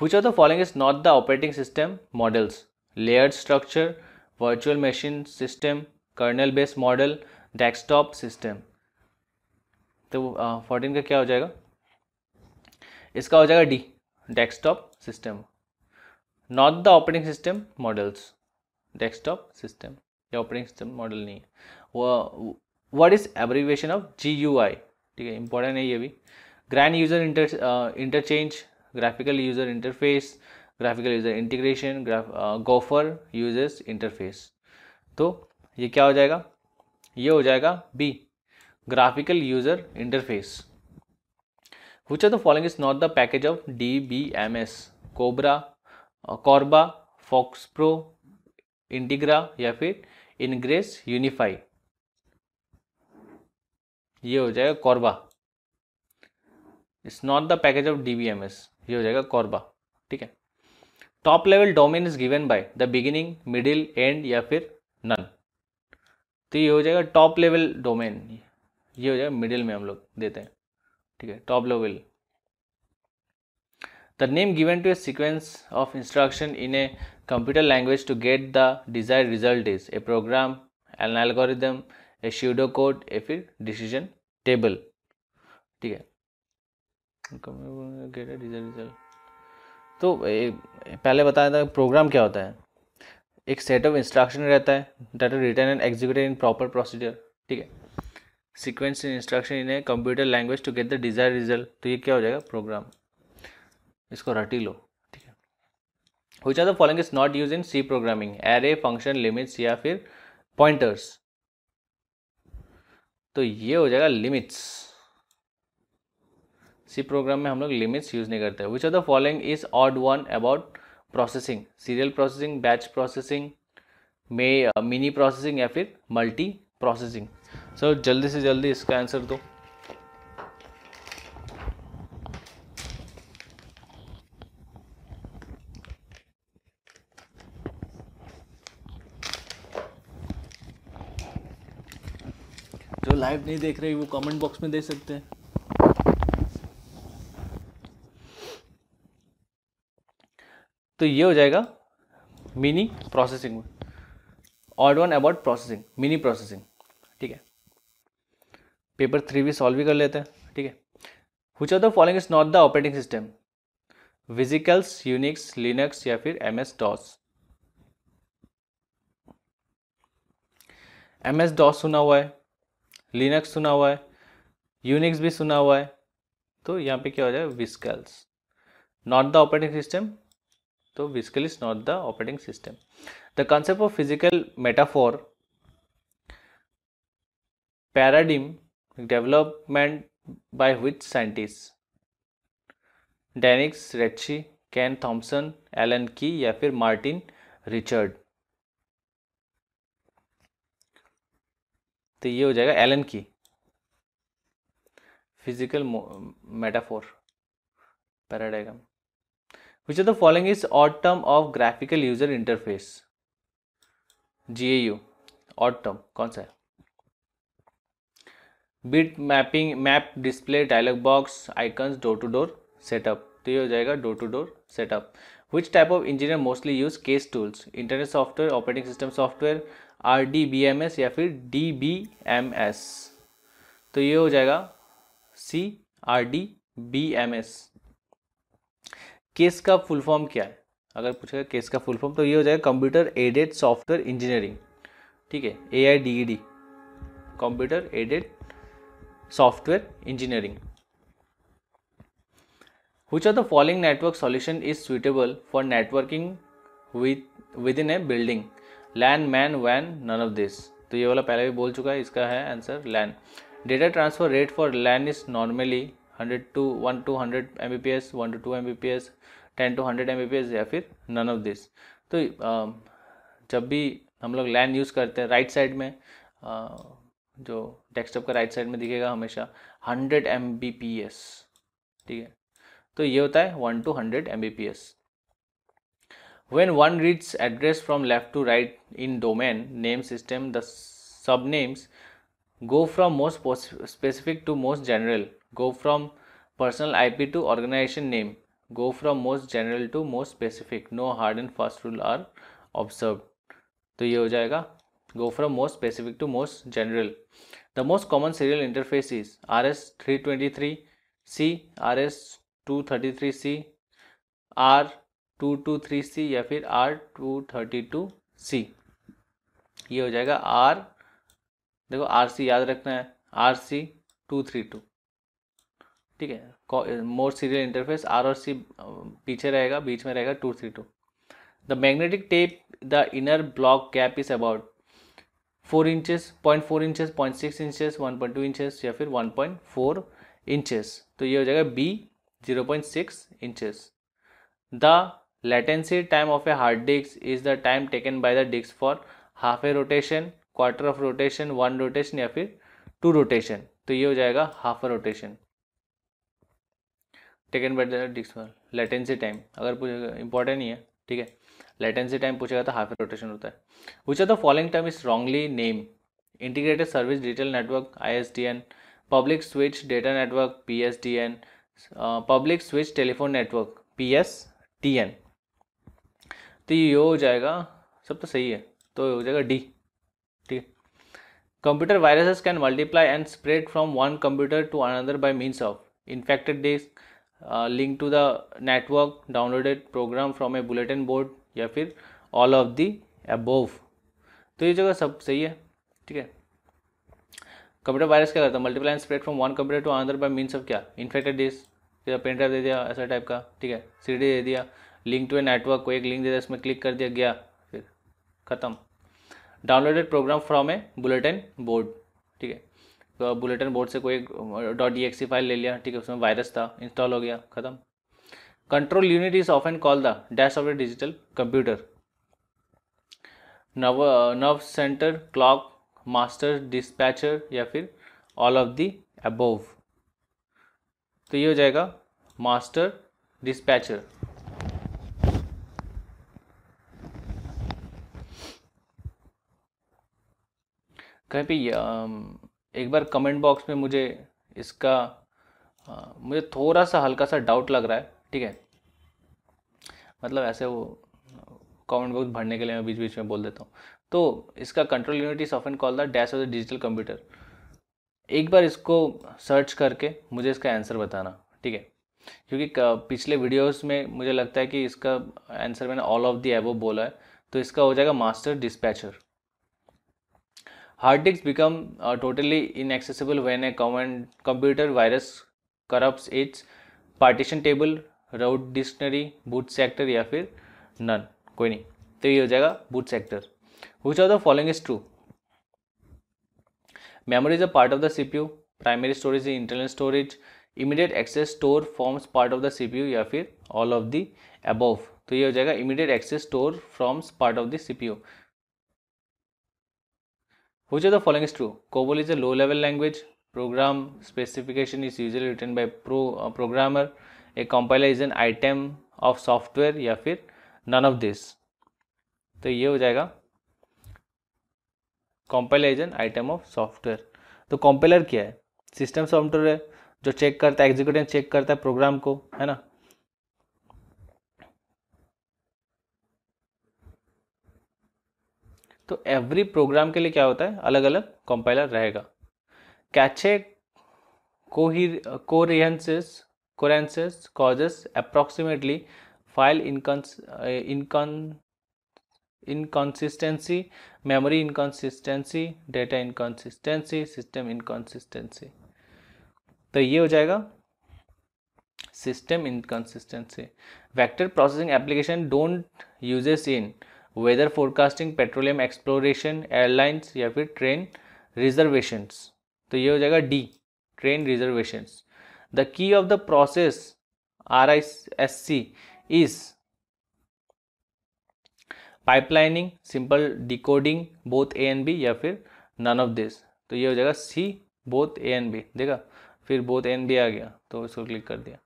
S1: which of the following is not the operating system models layered structure virtual machine system kernel based model desktop system तो fourteen uh, का क्या हो जाएगा इसका हो जाएगा D desktop system not the operating system models desktop system या operating system model नहीं है what is abbreviation of G U I ठीक है इंपॉर्टेंट है ये भी grand user inter interchange graphical user interface graphical user integration graph gopher users interface तो ये क्या हो जाएगा ये हो जाएगा B graphical user interface following is not the package of D B M S cobra CORBA FoxPro Integra या फिर इनग्रेस यूनिफाई ये हो जाएगा CORBA it's not the package of D B M S ये हो जाएगा CORBA ठीक है top level domain is given by the beginning middle end या फिर नन तो ये हो जाएगा टॉप लेवल डोमेन ये हो जाएगा मिडिल में हम लोग देते हैं ठीक है top level the name given to a sequence of instruction in a computer language to get the desire result is a program an algorithm a pseudo code a फिर डिसीजन टेबल ठीक है रिजल्ट तो पहले बताया था programme क्या होता है एक सेट ऑफ इंस्ट्रक्शन रहता है that is written and executed in proper procedure ठीक है sequence in instruction in a computer language to get the desire result तो ये क्या हो जाएगा प्रोग्राम इसको रटी लो ठीक है which are the following is not use in C programming array function limits या फिर पॉइंटर्स तो ये हो जाएगा लिमिट्स सी प्रोग्राम में हम लोग लिमिट्स यूज़ नहीं करते which are the following is odd one about processing serial processing batch processing may mini processing या फिर मल्टी प्रोसेसिंग सर जल्दी से जल्दी इसका आंसर दो जो लाइव नहीं देख रहे वो कमेंट बॉक्स में दे सकते हैं तो ये हो जाएगा मिनी प्रोसेसिंग में odd one about processing mini processing ठीक है पेपर थ्री भी सॉल्व भी कर लेते हैं ठीक है which of the following is not the operating system VisiCalc Unix Linux या फिर M S DOS M S DOS सुना हुआ है लिनक्स सुना हुआ है यूनिक्स भी सुना हुआ है तो यहाँ पे क्या हो जाए VisiCalc not the operating system तो VisiCalc is not the operating system the concept of physical metaphor paradigm development by which scientist Dennis Ritchie Ken Thompson Alan Kay या फिर मार्टिन रिचर्ड तो ये हो जाएगा Alan Kay physical metaphor paradigm Which of the following is odd term of graphical user interface? GAU odd term कौन सा है bit mapping map display dialog box icons door to door setup तो ये हो जाएगा door to door setup which type of engineer mostly use case tools internet software operating system software RDBMS या फिर DBMS तो ये हो जाएगा C R D B M S CASE का फुल फॉर्म क्या है अगर पूछेगा केस का फुल फॉर्म तो ये हो जाएगा कंप्यूटर एडेड सॉफ्टवेयर इंजीनियरिंग ठीक है A I D D computer aided software engineering which of the network network is is for networking with within a building LAN MAN वैन none of this तो ये वाला पहले भी बोल चुका है इसका है answer LAN data transfer rate for LAN is normally hundred to one to hundred M B P S one to two M B P S ten to hundred M B P S या फिर none of this तो जब भी हम लोग लैन use करते हैं right side में जो डेस्कटॉप का राइट साइड में दिखेगा हमेशा hundred M B P S ठीक है तो ये होता है one to hundred M B P S when one reads address from left to right in domain name system the sub names go from most specific to most general go from personal IP to organization name, go from most general to most specific, no hard and fast rule are observed. तो ये हो जाएगा go from most specific to most general. The most common serial interface is RS323C, RS233C, R223C या फिर R232C. ये हो जाएगा R देखो आर सी याद रखना है R C two three two ठीक है मोर सीरियल इंटरफेस आर और सी पीछे रहेगा बीच में रहेगा two three two the magnetic tape the inner block gap is about four inches point four inches point six inches one point two inches या फिर वन पॉइंट फोर इंचेस तो ये हो जाएगा B zero point six inches the latency time of a hard disk is the time taken by the disk for half a rotation quarter of rotation one rotation या फिर two rotation तो ये हो जाएगा half a rotation taken by the disk latency time अगर पूछेगा important ही है ठीक है लेटेंसी टाइम पूछेगा तो हाफ रोटेशन होता है which are the following term is wrongly name integrated service digital network I public switch data network P S D N public switch telephone network P S T N तो ये हो जाएगा सब तो सही है तो हो जाएगा डी ठीक है computer viruses can multiply and spread from one computer to another by means of infected disk link to the network downloaded program from a bulletin board या फिर ऑल ऑफ दी एबोव तो ये जगह सब सही है ठीक है कंप्यूटर वायरस क्या करता है multiply and spread from one computer to another by means of क्या इन्फेक्टेड डिस्क या पेन ड्राइव दे दिया ऐसा टाइप का ठीक है सी दे दिया लिंक टू ए नेटवर्क को एक लिंक दे दिया इसमें क्लिक कर दिया गया फिर ख़त्म downloaded program from a bulletin board तो बुलेटिन बोर्ड से कोई डॉट डी एक्सी फाइल ले लिया ठीक है उसमें वायरस था इंस्टॉल हो गया ख़त्म कंट्रोल यूनिट इज ऑफ एंड call the dash of the digital computer nerve nerve centre clock master dispatcher या फिर ऑल ऑफ द अबोव तो ये हो जाएगा मास्टर डिस्पैचर कहीं पे एक बार कमेंट बॉक्स में मुझे इसका आ, मुझे थोड़ा सा हल्का सा डाउट लग रहा है ठीक है मतलब ऐसे वो कमेंट बॉक्स भरने के लिए मैं बीच बीच में बोल देता हूँ तो इसका control unit is and call the dash of the digital computer एक बार इसको सर्च करके मुझे इसका आंसर बताना ठीक है क्योंकि पिछले वीडियोस में मुझे लगता है कि इसका आंसर मैंने ऑल ऑफ द एबो बोला है तो इसका हो जाएगा master dispatcher hard disk become totally uh, totally when a a common computer virus corrupts partition table route dictionary boot sector या फिर नन कोई नहीं तो ये हो जाएगा boot sector which are the following is true memory is a part of the CPU primary storage internal storage immediate access store forms part of the CPU या फिर ऑल ऑफ द अबव तो ये हो जाएगा immediate access store forms part of the CPU Which of the following is true? COBOL is a low-level language. Program specification is usually written by pro, uh, programmer. A compiler is an item of software या फिर none of this. तो ये हो जाएगा compiler is an item of software. तो compiler क्या है System software है जो चेक करता है एग्जीक्यूटिव चेक करता है प्रोग्राम को है ना तो एवरी प्रोग्राम के लिए क्या होता है अलग अलग कंपाइलर रहेगा cache coherencies coherencies causes approximately file incon inconsistency memory inconsistency data inconsistency system inconsistency तो ये हो जाएगा system inconsistency vector processing application don't uses in weather forecasting petroleum exploration airlines या फिर ट्रेन रिजर्वेशंस तो ये हो जाएगा D train reservations the key of the process R I S C is pipelining simple decoding both A and B या फिर none of this तो ये हो जाएगा C both A and B देखा फिर बोथ ए एन बी आ गया तो इसको क्लिक कर दिया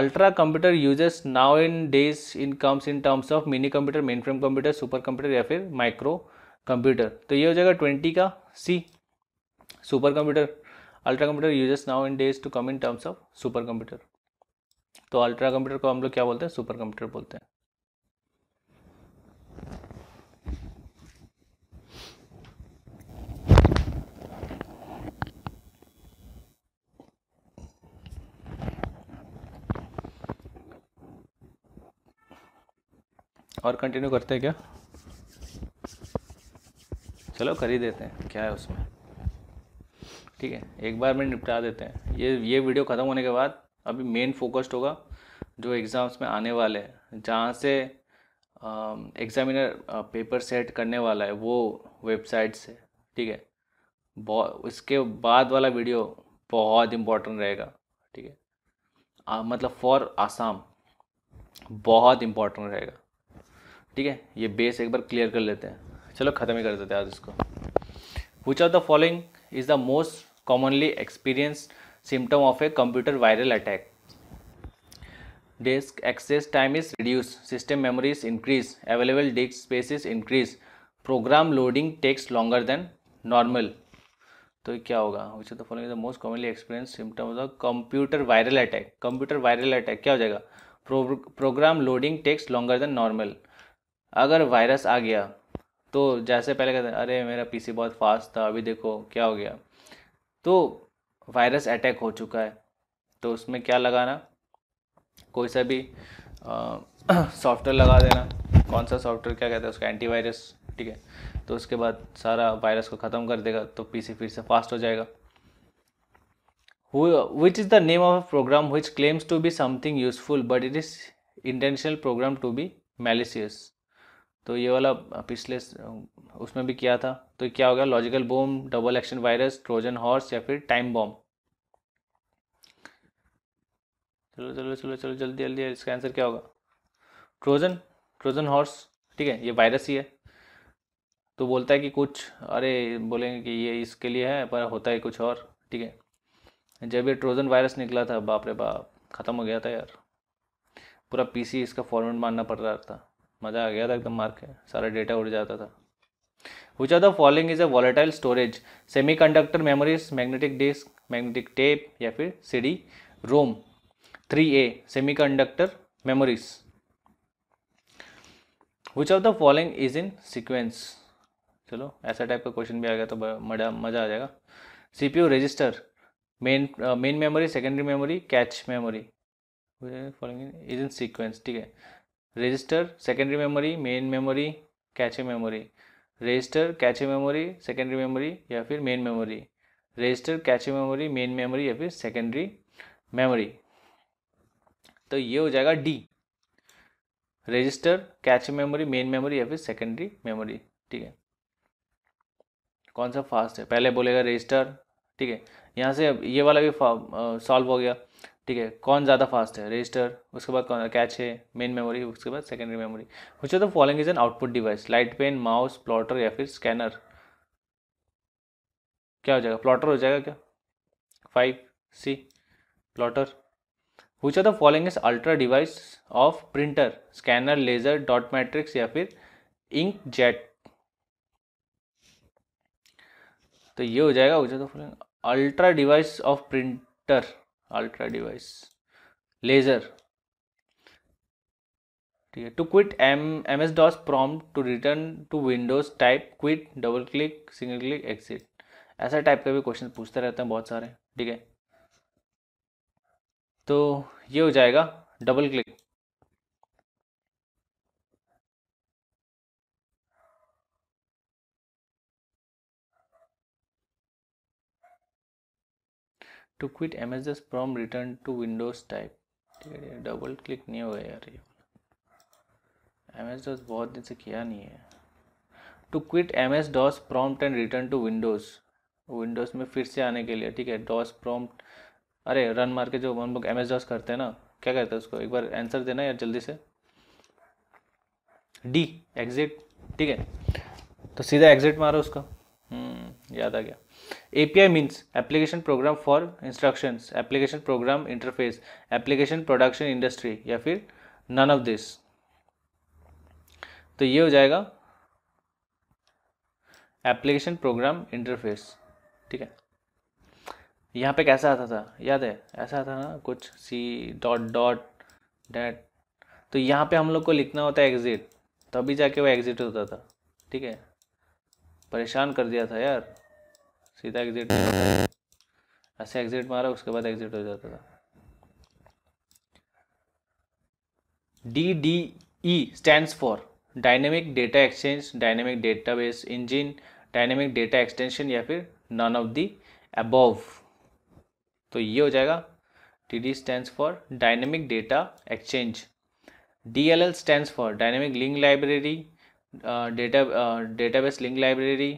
S1: ultra computer users now in days in comes in terms of mini computer main computer super computer या फिर माइक्रो कंप्यूटर तो ये हो जाएगा ट्वेंटी का C super computer ultra computer users now in days to come in terms of super computer तो ultra computer को हम लोग क्या बोलते हैं सुपर कंप्यूटर बोलते हैं और कंटिन्यू करते हैं क्या चलो कर ही देते हैं क्या है उसमें ठीक है एक बार में निपटा देते हैं ये ये वीडियो ख़त्म होने के बाद अभी मेन फोकस्ड होगा जो एग्ज़ाम्स में आने वाले हैं जहाँ से एग्ज़ामिनर पेपर सेट करने वाला है वो वेबसाइट से ठीक है इसके बाद वाला वीडियो बहुत इम्पोर्टेंट रहेगा ठीक है मतलब फॉर आसाम बहुत इम्पोर्टेंट रहेगा ठीक है ये बेस एक बार क्लियर कर लेते हैं चलो ख़त्म ही कर देते हैं आज इसको which of the following is the most commonly experience symptom of a computer viral attack disk access time is reduce system memories increase available disk spaces increase program loading takes longer than normal तो क्या होगा which of the following is the most commonly experience symptom of the computer viral attack computer viral attack क्या हो जाएगा program loading takes longer than normal अगर virus आ गया तो जैसे पहले कहते हैं अरे मेरा पीसी बहुत फास्ट था अभी देखो क्या हो गया तो वायरस अटैक हो चुका है तो उसमें क्या लगाना कोई सा भी सॉफ्टवेयर लगा देना कौन सा सॉफ्टवेयर क्या कहते हैं उसका एंटीवायरस ठीक है तो उसके बाद सारा वायरस को ख़त्म कर देगा तो पीसी फिर से फास्ट हो जाएगा which is the name of a program which claims to be something useful but it is intentional program to be malicious तो ये वाला पिछले उसमें भी किया था तो क्या हो गया logical bomb double action virus Trojan horse या फिर टाइम बॉम्ब चलो चलो चलो चलो जल्दी जल्दी इसका आंसर क्या होगा ट्रोजन ट्रोजन हॉर्स ठीक है ये वायरस ही है तो बोलता है कि कुछ अरे बोलेंगे कि ये इसके लिए है पर होता है कुछ और ठीक है जब ये ट्रोजन वायरस निकला था बाप रे बाप ख़त्म हो गया था यार पूरा पीसी इसका फॉर्मेट मानना पड़ रहा था मज़ा आ गया था एकदम मार्क के सारा डेटा उड़ जाता था which are the following is a volatile storage semiconductor memories magnetic disk magnetic tape या फिर C D ROM three A semiconductor memories which of the following is in sequence चलो ऐसा type का question भी आ गया तो मजा मजा आ जाएगा C P U register main main memory secondary memory cache memory following is in sequence ठीक है register secondary memory main memory cache memory register cache memory secondary memory या फिर main memory register cache memory main memory या फिर secondary memory तो ये हो जाएगा D register cache memory main memory या फिर सेकेंडरी मेमोरी ठीक है कौन सा फास्ट है पहले बोलेगा रजिस्टर ठीक है यहाँ से अब ये वाला भी सॉल्व हो गया ठीक है कौन ज़्यादा फास्ट है रजिस्टर उसके बाद कौन कैच है मेन मेमोरी उसके बाद सेकेंडरी मेमोरी कुछ तो following is an output device light pen mouse plotter या फिर स्कैनर क्या हो जाएगा प्लॉटर हो जाएगा क्या five C plotter which of the following is ultra device of printer scanner laser dot matrix या फिर इंक जेट तो ये हो जाएगा which of the following ultra device of printer ultra device laser ठीक है to quit M M S DOS prompt to return to Windows type quit double click single click exit ऐसा type का भी question पूछते रहते हैं बहुत सारे ठीक है तो ये हो जाएगा double click to quit M S S prompt return to Windows type ठीक है डबल क्लिक नहीं गया यार ये एम एस डॉस बहुत दिन से किया नहीं है to quit M S DOS prompt and return to Windows Windows में फिर से आने के लिए ठीक है डॉस प्रॉम्प्ट अरे रन मार के जो हम लोग एम एस डॉस करते हैं ना क्या कहते हैं उसको एक बार आंसर देना यार जल्दी से डी एग्जिट ठीक है तो सीधा एग्जिट मारो उसका हम्म, याद आ गया API means application program for instructions, application program interface, application production industry या फिर none of this तो ये हो जाएगा एप्लीकेशन प्रोग्राम इंटरफेस ठीक है यहाँ पे कैसा आता था याद है ऐसा था ना कुछ सी डॉट डॉट डैट तो यहाँ पे हम लोग को लिखना होता है एग्ज़िट तभी जाके वो एग्ज़िट होता था ठीक है परेशान कर दिया था यार सीधा एग्जिट है ऐसे एग्जिट मारा उसके बाद एग्जिट हो जाता था D D E stand for dynamic data exchange dynamic database engine dynamic data extension या फिर नन ऑफ दी अबोव तो ये हो जाएगा T D stand for dynamic data exchange D L L stand for dynamic link library data database link library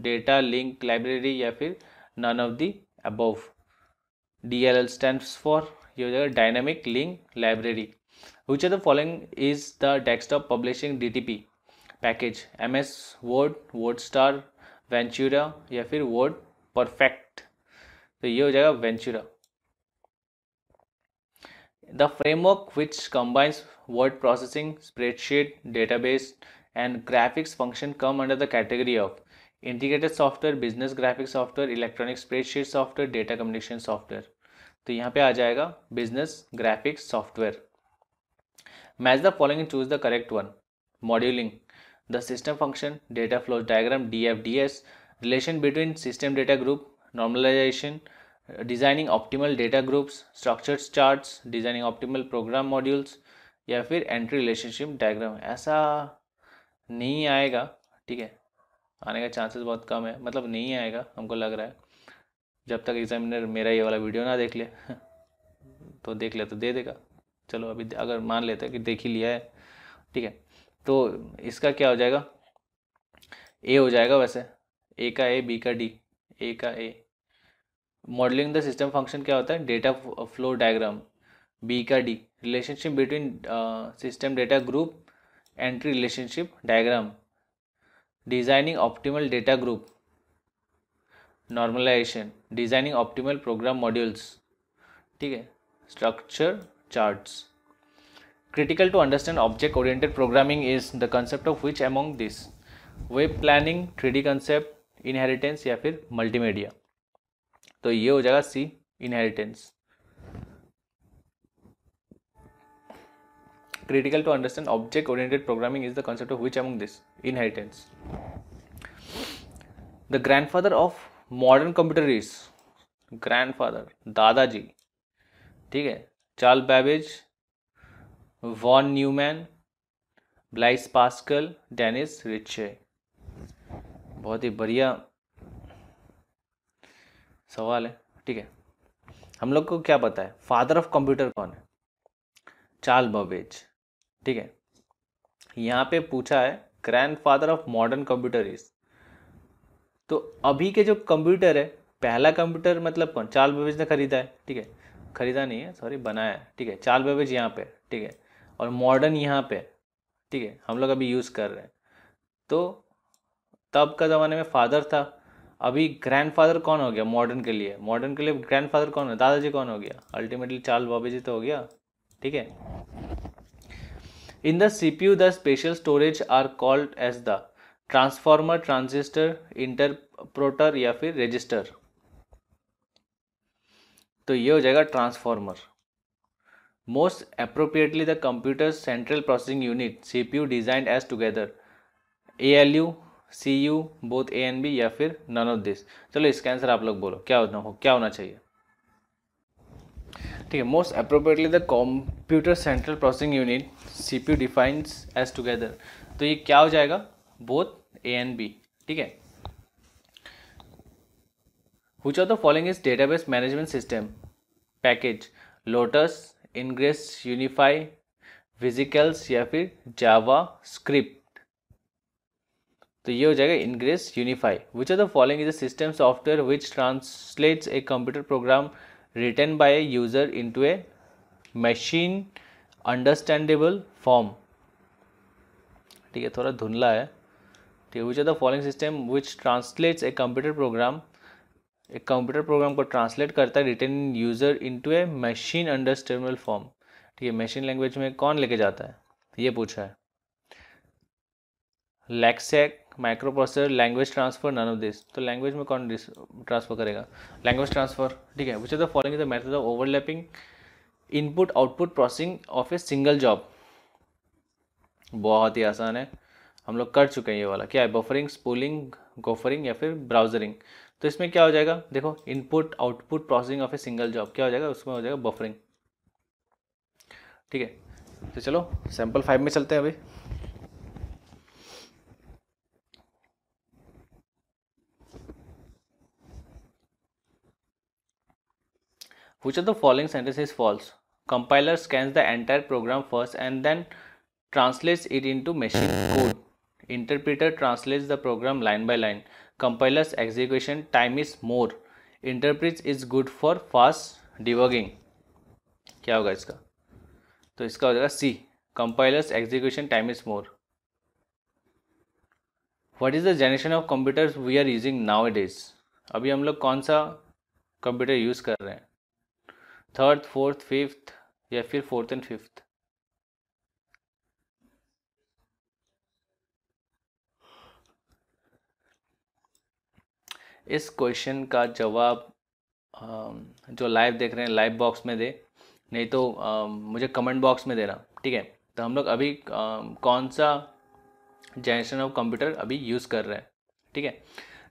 S1: data link library या none of the above DLL stands for your dynamic link library which of the following is the desktop publishing DTP package MS Word WordStar Ventura या Word Perfect तो ये हो जाएगा Ventura the framework which combines word processing spreadsheet database and graphics function come under the category of integrated software business graphic software electronic spreadsheet software data communication software तो यहाँ पे आ जाएगा business graphics software match the following choose the correct one modelling the system function data flow diagram D F D S relation between system data group normalisation designing optimal data groups structure charts designing optimal program modules या फिर entry relationship diagram ऐसा नहीं आएगा ठीक है आने का chances बहुत कम है मतलब नहीं आएगा हमको लग रहा है जब तक एग्जामिनर मेरा ये वाला वीडियो ना देख ले तो देख ले तो दे देगा चलो अभी अगर मान लेते हैं कि देख ही लिया है ठीक है तो इसका क्या हो जाएगा ए हो जाएगा वैसे ए का ए बी का डी ए का A modelling the system function क्या होता है डेटा फ्लो डायग्राम बी का D relationship between system data group entry relationship diagram designing optimal data group normalisation designing optimal program modules ठीक है structure chart critical to understand object oriented programming is the concept of which among this web planning three D concept inheritance या फिर multimedia तो ये हो जाएगा C inheritance Critical to understand object oriented programming is the concept of which among this? Inheritance. The grandfather of modern computer is grandfather, दादाजी ठीक है Charles Babbage von Neumann Blaise Pascal Dennis Ritchie बहुत ही बढ़िया सवाल है ठीक है हम लोग को क्या पता है फादर ऑफ कंप्यूटर कौन है चार्ल बबेज ठीक है यहाँ पे पूछा है grandfather of modern computer is तो अभी के जो कंप्यूटर है पहला कंप्यूटर मतलब कौन चार्ल बेबेज ने खरीदा है ठीक है खरीदा नहीं है सॉरी बनाया है ठीक है चार्ल बेबेज यहाँ पे ठीक है और मॉडर्न यहाँ पे ठीक है हम लोग अभी यूज़ कर रहे हैं तो तब का ज़माने में फादर था अभी ग्रैंडफादर कौन हो गया मॉडर्न के लिए मॉडर्न के लिए ग्रैंडफादर कौन है दादाजी कौन हो गया अल्टीमेटली चार्ल बाबी जी तो हो गया ठीक है In the CPU, the special storage are called as the transformer transistor interpreter या फिर रजिस्टर तो ये हो जाएगा transformer most appropriately the computer central processing unit C P U designed as together A L U C U both A and B या फिर none of this चलो इसका आंसर आप लोग बोलो क्या होना हो क्या होना चाहिए ठीक है most appropriately the computer central processing unit C P U defines as together तो ये क्या हो जाएगा बोथ ए एंड बी ठीक है which of the following is database management system package Lotus Ingres Unify VisiCalc या फिर जावा स्क्रिप्ट तो ये हो जाएगा Ingres Unify which are the following is a system software which translates a computer program written by a user into a machine understandable form ठीक है थोड़ा धुंधला है ठीक है which are the following system which translates a computer program एक computer programme को translate करता है written user into a machine understandable form ठीक है मशीन लैंग्वेज में कौन लेके जाता है ये पूछा है लैक्सैक microprocessor language transfer none of this तो लैंग्वेज में कौन ट्रांसफर करेगा लैंग्वेज ट्रांसफर ठीक है which are the following the of overlapping input output processing of a single job बहुत ही आसान है हम लोग कर चुके हैं ये वाला क्या है बफरिंग स्पूलिंग गोफरिंग या फिर ब्राउजरिंग तो इसमें क्या हो जाएगा देखो input output processing of a single job क्या हो जाएगा उसमें हो जाएगा बफरिंग ठीक है तो चलो सैम्पल फाइव में चलते हैं अभी पूछा तो following sentence is false compiler scans the entire program first and then translates it into machine code. Interpreter translates the program line by line. Compiler's execution time is more. Interpret is good for fast debugging. क्या होगा इसका तो इसका हो जाएगा C compilers execution time is more what is the generation of computers we are using nowadays अभी हम लोग कौन सा कंप्यूटर यूज़ कर रहे हैं थर्ड फोर्थ फिफ्थ या फिर फोर्थ एंड फिफ्थ इस क्वेश्चन का जवाब जो लाइव देख रहे हैं लाइव बॉक्स में दे नहीं तो मुझे कमेंट बॉक्स में देना ठीक है तो हम लोग अभी कौन सा जनरेशन ऑफ कंप्यूटर अभी यूज़ कर रहे हैं ठीक है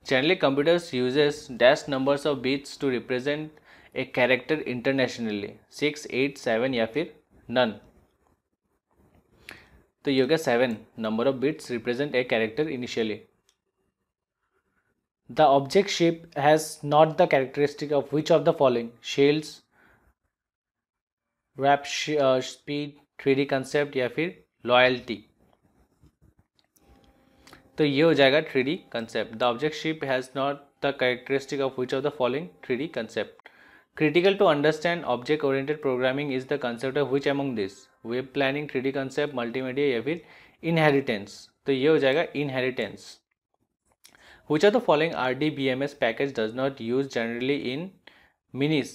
S1: generally computers uses dash numbers of bits to represent a character internationally six eight seven या फिर नन तो ये हो गया seven number of bits represent a character initially the object shape has not the characteristic of which of the following shells wrap speed three D concept या फिर loyalty तो ये हो जाएगा three D concept the object ship has not the characteristic of which of the following three D concept Critical to understand object-oriented programming is the concept of which among these? Web planning, 3D concept, multimedia या फिर inheritance. तो ये हो जाएगा inheritance. Which of the following RDBMS package does not use generally in minis?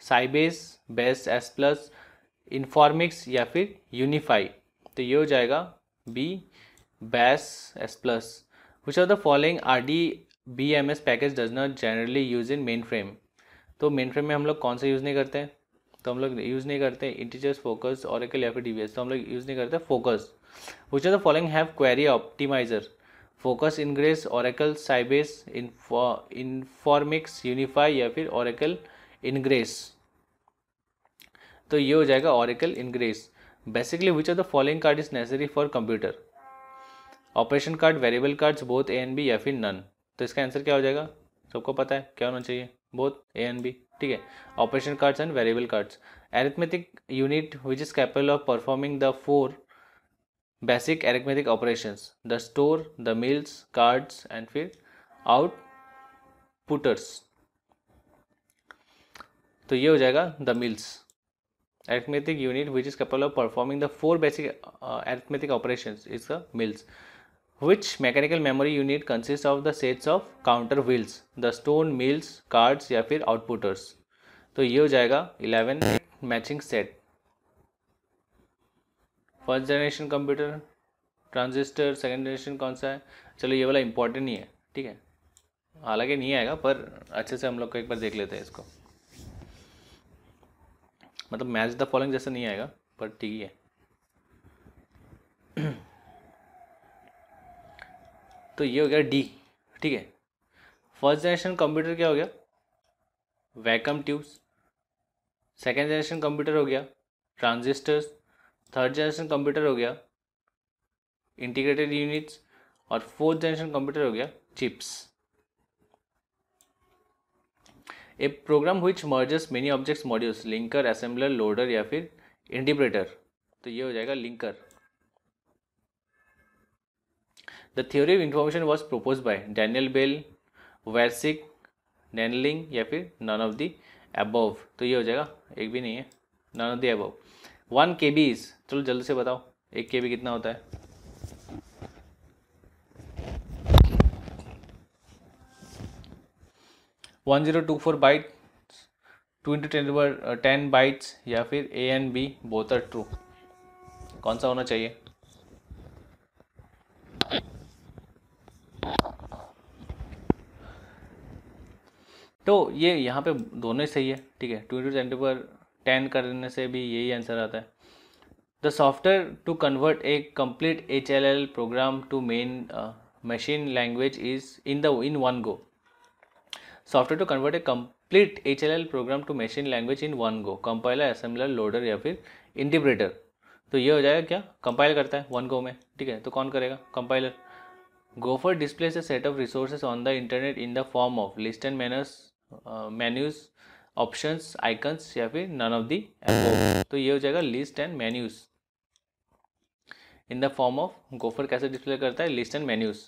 S1: Sybase, Base, S+, Informix या फिर Unify. तो ये हो जाएगा B, Base, S+. Which of the following RDBMS package does not generally use in mainframe? तो mainframe में हम लोग कौन सा यूज़ नहीं करते हैं तो हम लोग यूज़ नहीं करते इंटीजर्स फोकस ऑरिकल या फिर डी तो हम लोग यूज़ नहीं करते focus which are the following have query optimiser focus Ingres Oracle Sybase Informix Unify या फिर ऑरेकल इनग्रेस तो ये हो जाएगा Oracle Ingres basically which are the following card is necessary for computer operation card variable cards both A and B या फिर none तो इसका आंसर क्या हो जाएगा सबको पता है क्या होना चाहिए बोथ ए एंड बी ठीक है operation cards and variable cards arithmetic unit which is capable of performing the four basic arithmetic operation the store the mills cards and फिर आउट पुटर्स तो ये हो जाएगा the mills arithmetic unit which is capable of performing the four basic arithmetic operation is the mills Which mechanical memory unit consists of the sets of counter wheels, the stone mills, cards या फिर outputters? तो ये हो जाएगा 11 matching set. First generation computer, transistor, second generation कौन सा है चलो ये वाला important नहीं है ठीक है हालांकि नहीं आएगा पर अच्छे से हम लोग को एक बार देख लेते हैं इसको मतलब मैच द फॉलोइंग जैसा नहीं आएगा पर ठीक ही है तो ये हो गया डी ठीक है फर्स्ट जनरेशन कंप्यूटर क्या हो गया vacuum tubes second generation computer हो गया ट्रांजिस्टर्स थर्ड जनरेशन कंप्यूटर हो गया इंटीग्रेटेड यूनिट्स और फोर्थ जनरेशन कंप्यूटर हो गया chips a program which merges many objects modules linker assembler loader या फिर इंटीप्रेटर तो ये हो जाएगा linker the theory of information was propose by Daniel Bell वैरसिक डैनलिंग या फिर नन ऑफ द एबव तो ये हो जाएगा एक भी नहीं है none of the above one K B is चलो जल्दी से बताओ एक के बी कितना होता है one zero two four byte two into ten ten bytes या फिर A and B both are true कौन सा होना चाहिए तो ये यहाँ पे दोनों ही सही है ठीक है ट्वेंटी ट्वेंटी पर टेन करने से भी यही आंसर आता है the software to convert a complete H L L program to main language is in the in one go software to convert a complete H L L program to machine language in one go compiler assembler loader या फिर interpreter तो ये हो जाएगा क्या compile करता है one go में ठीक है तो कौन करेगा compiler Gopher displays a set of resources on the internet in the form of list and manners menus option icons या फिर नन ऑफ दी एपो तो ये हो जाएगा list and menus in the form of Gopher कैसे display करता है list and menus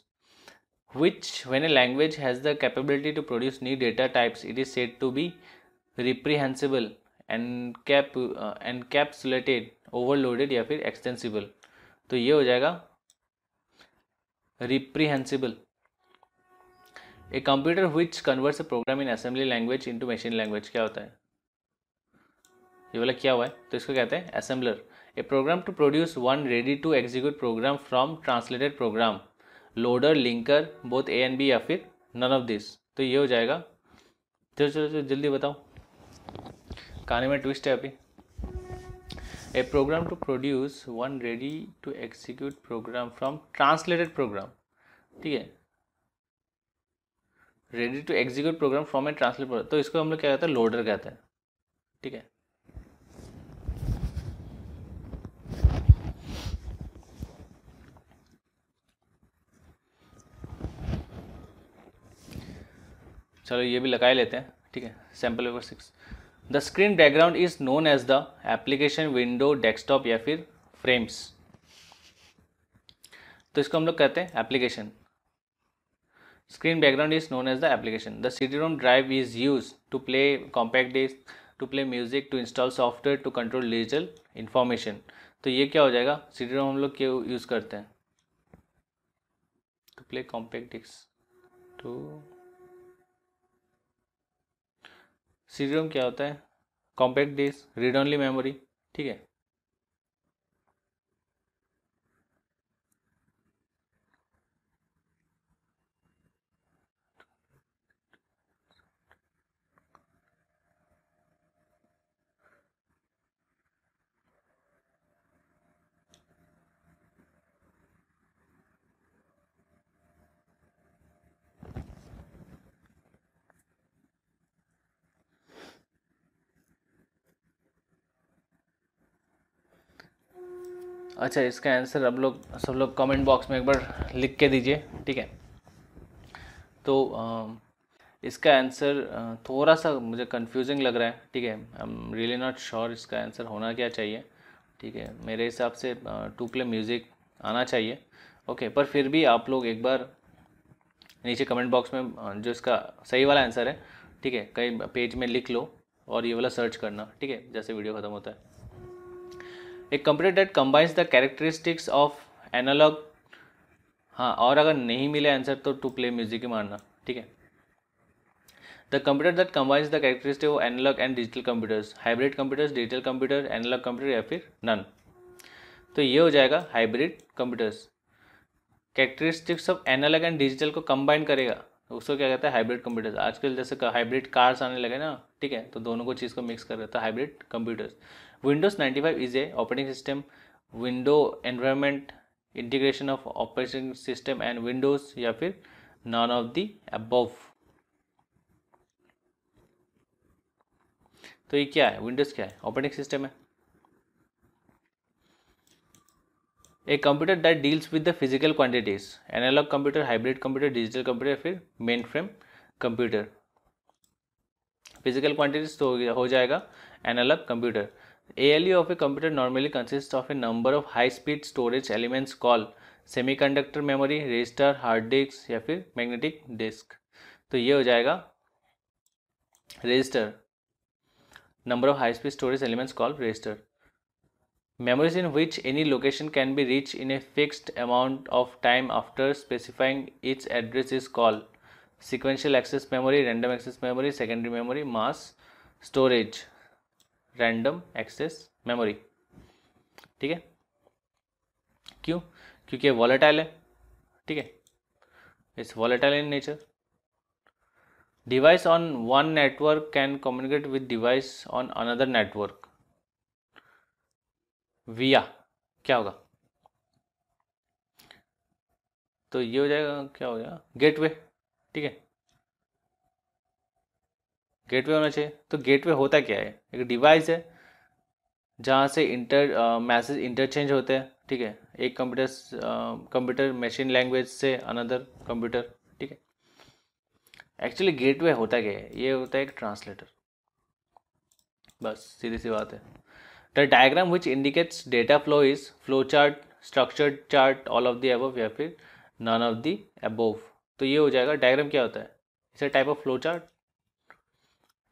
S1: which when a language has the capability to produce new data types it is set to be reprehensible and cap and capsulated overloaded या फिर extensible तो ये हो जाएगा reprehensible a computer which converts a program in assembly language into machine language क्या होता है ये वाला क्या हुआ है तो इसको कहते हैं assembler a program to produce one ready to execute program from translated program loader linker both A and B या फिर नन ऑफ दिस तो ये हो जाएगा चलो चलो चलो जल्दी बताओ कहने में ट्विस्ट है अभी a program to produce one ready to execute program from translated program ठीक है ready to execute program from a translate तो इसको हम लोग क्या कहते हैं लोडर कहते हैं ठीक है चलो ये भी लगा लेते हैं ठीक है sample paper six the screen background is known as the application window desktop या फिर फ्रेम्स तो इसको हम लोग कहते हैं application Screen background is known as the application. The CD-ROM drive is used to play compact disc, to play music, to install software, to control digital information. तो ये क्या हो जाएगा सीडी रोम हम लोग क्यों यूज़ करते हैं to play compact disc to CD ROM क्या होता है compact disc read only memory ठीक है अच्छा इसका आंसर अब लोग सब लोग कमेंट बॉक्स में एक बार लिख के दीजिए ठीक है तो इसका आंसर थोड़ा सा मुझे कन्फ्यूजिंग लग रहा है ठीक है I am really not sure इसका आंसर होना क्या चाहिए ठीक है मेरे हिसाब से टू प्ले म्यूज़िक आना चाहिए ओके पर फिर भी आप लोग एक बार नीचे कमेंट बॉक्स में जो इसका सही वाला आंसर है ठीक है कई पेज में लिख लो और ये वाला सर्च करना ठीक है जैसे वीडियो ख़त्म होता है एक computer that combines the characteristics of analogue हाँ और अगर नहीं मिले आंसर तो टू प्ले म्यूजिक ही मारना ठीक है the computer that combines the characteristic of analog and digital computers hybrid computers digital computer analog computer या फिर नन तो ये हो जाएगा hybrid computers characteristics of analog and digital को कंबाइन करेगा उसको क्या कहते हैं हाइब्रिड कंप्यूटर्स आजकल जैसे हाइब्रिड कार्स आने लगे ना ठीक है तो दोनों को चीज़ को मिक्स कर देता है hybrid computers windows ninety five is a operating system window environment integration of operating system and windows या फिर नॉन ऑफ द अबव तो ये क्या है विंडोज क्या है ऑपरेटिंग सिस्टम है a computer that deals with the physical quantities analog computer hybrid computer digital computer फिर main frame computer physical quantities तो हो जाएगा analog computer ALU of a computer normally consists of a number of high-speed storage elements called semiconductor memory, register, hard disks, या फिर magnetic disk तो ये हो जाएगा register number of high speed storage elements call memories in which any location can be reached in a fixed amount of time after specifying its address is called sequential access memory random access memory secondary memory mass storage random access memory ठीक है क्यों क्योंकि ये volatile है ठीक है it's volatile in nature device on one network can communicate with device on another network via क्या होगा तो ये हो जाएगा क्या हो गया गेटवे ठीक है गेटवे होना चाहिए तो गेटवे होता क्या है एक डिवाइस है जहाँ से इंटर मैसेज इंटरचेंज होते हैं ठीक है एक कंप्यूटर कंप्यूटर मशीन लैंग्वेज से अनदर कंप्यूटर ठीक है एक्चुअली गेटवे होता क्या है ये होता है एक ट्रांसलेटर बस सीधी सी बात है the diagram which indicates data flow is flow chart structured chart all of the above या फिर नन ऑफ द एबोव तो ये हो जाएगा डायग्राम क्या होता है इसे टाइप ऑफ फ्लो चार्ट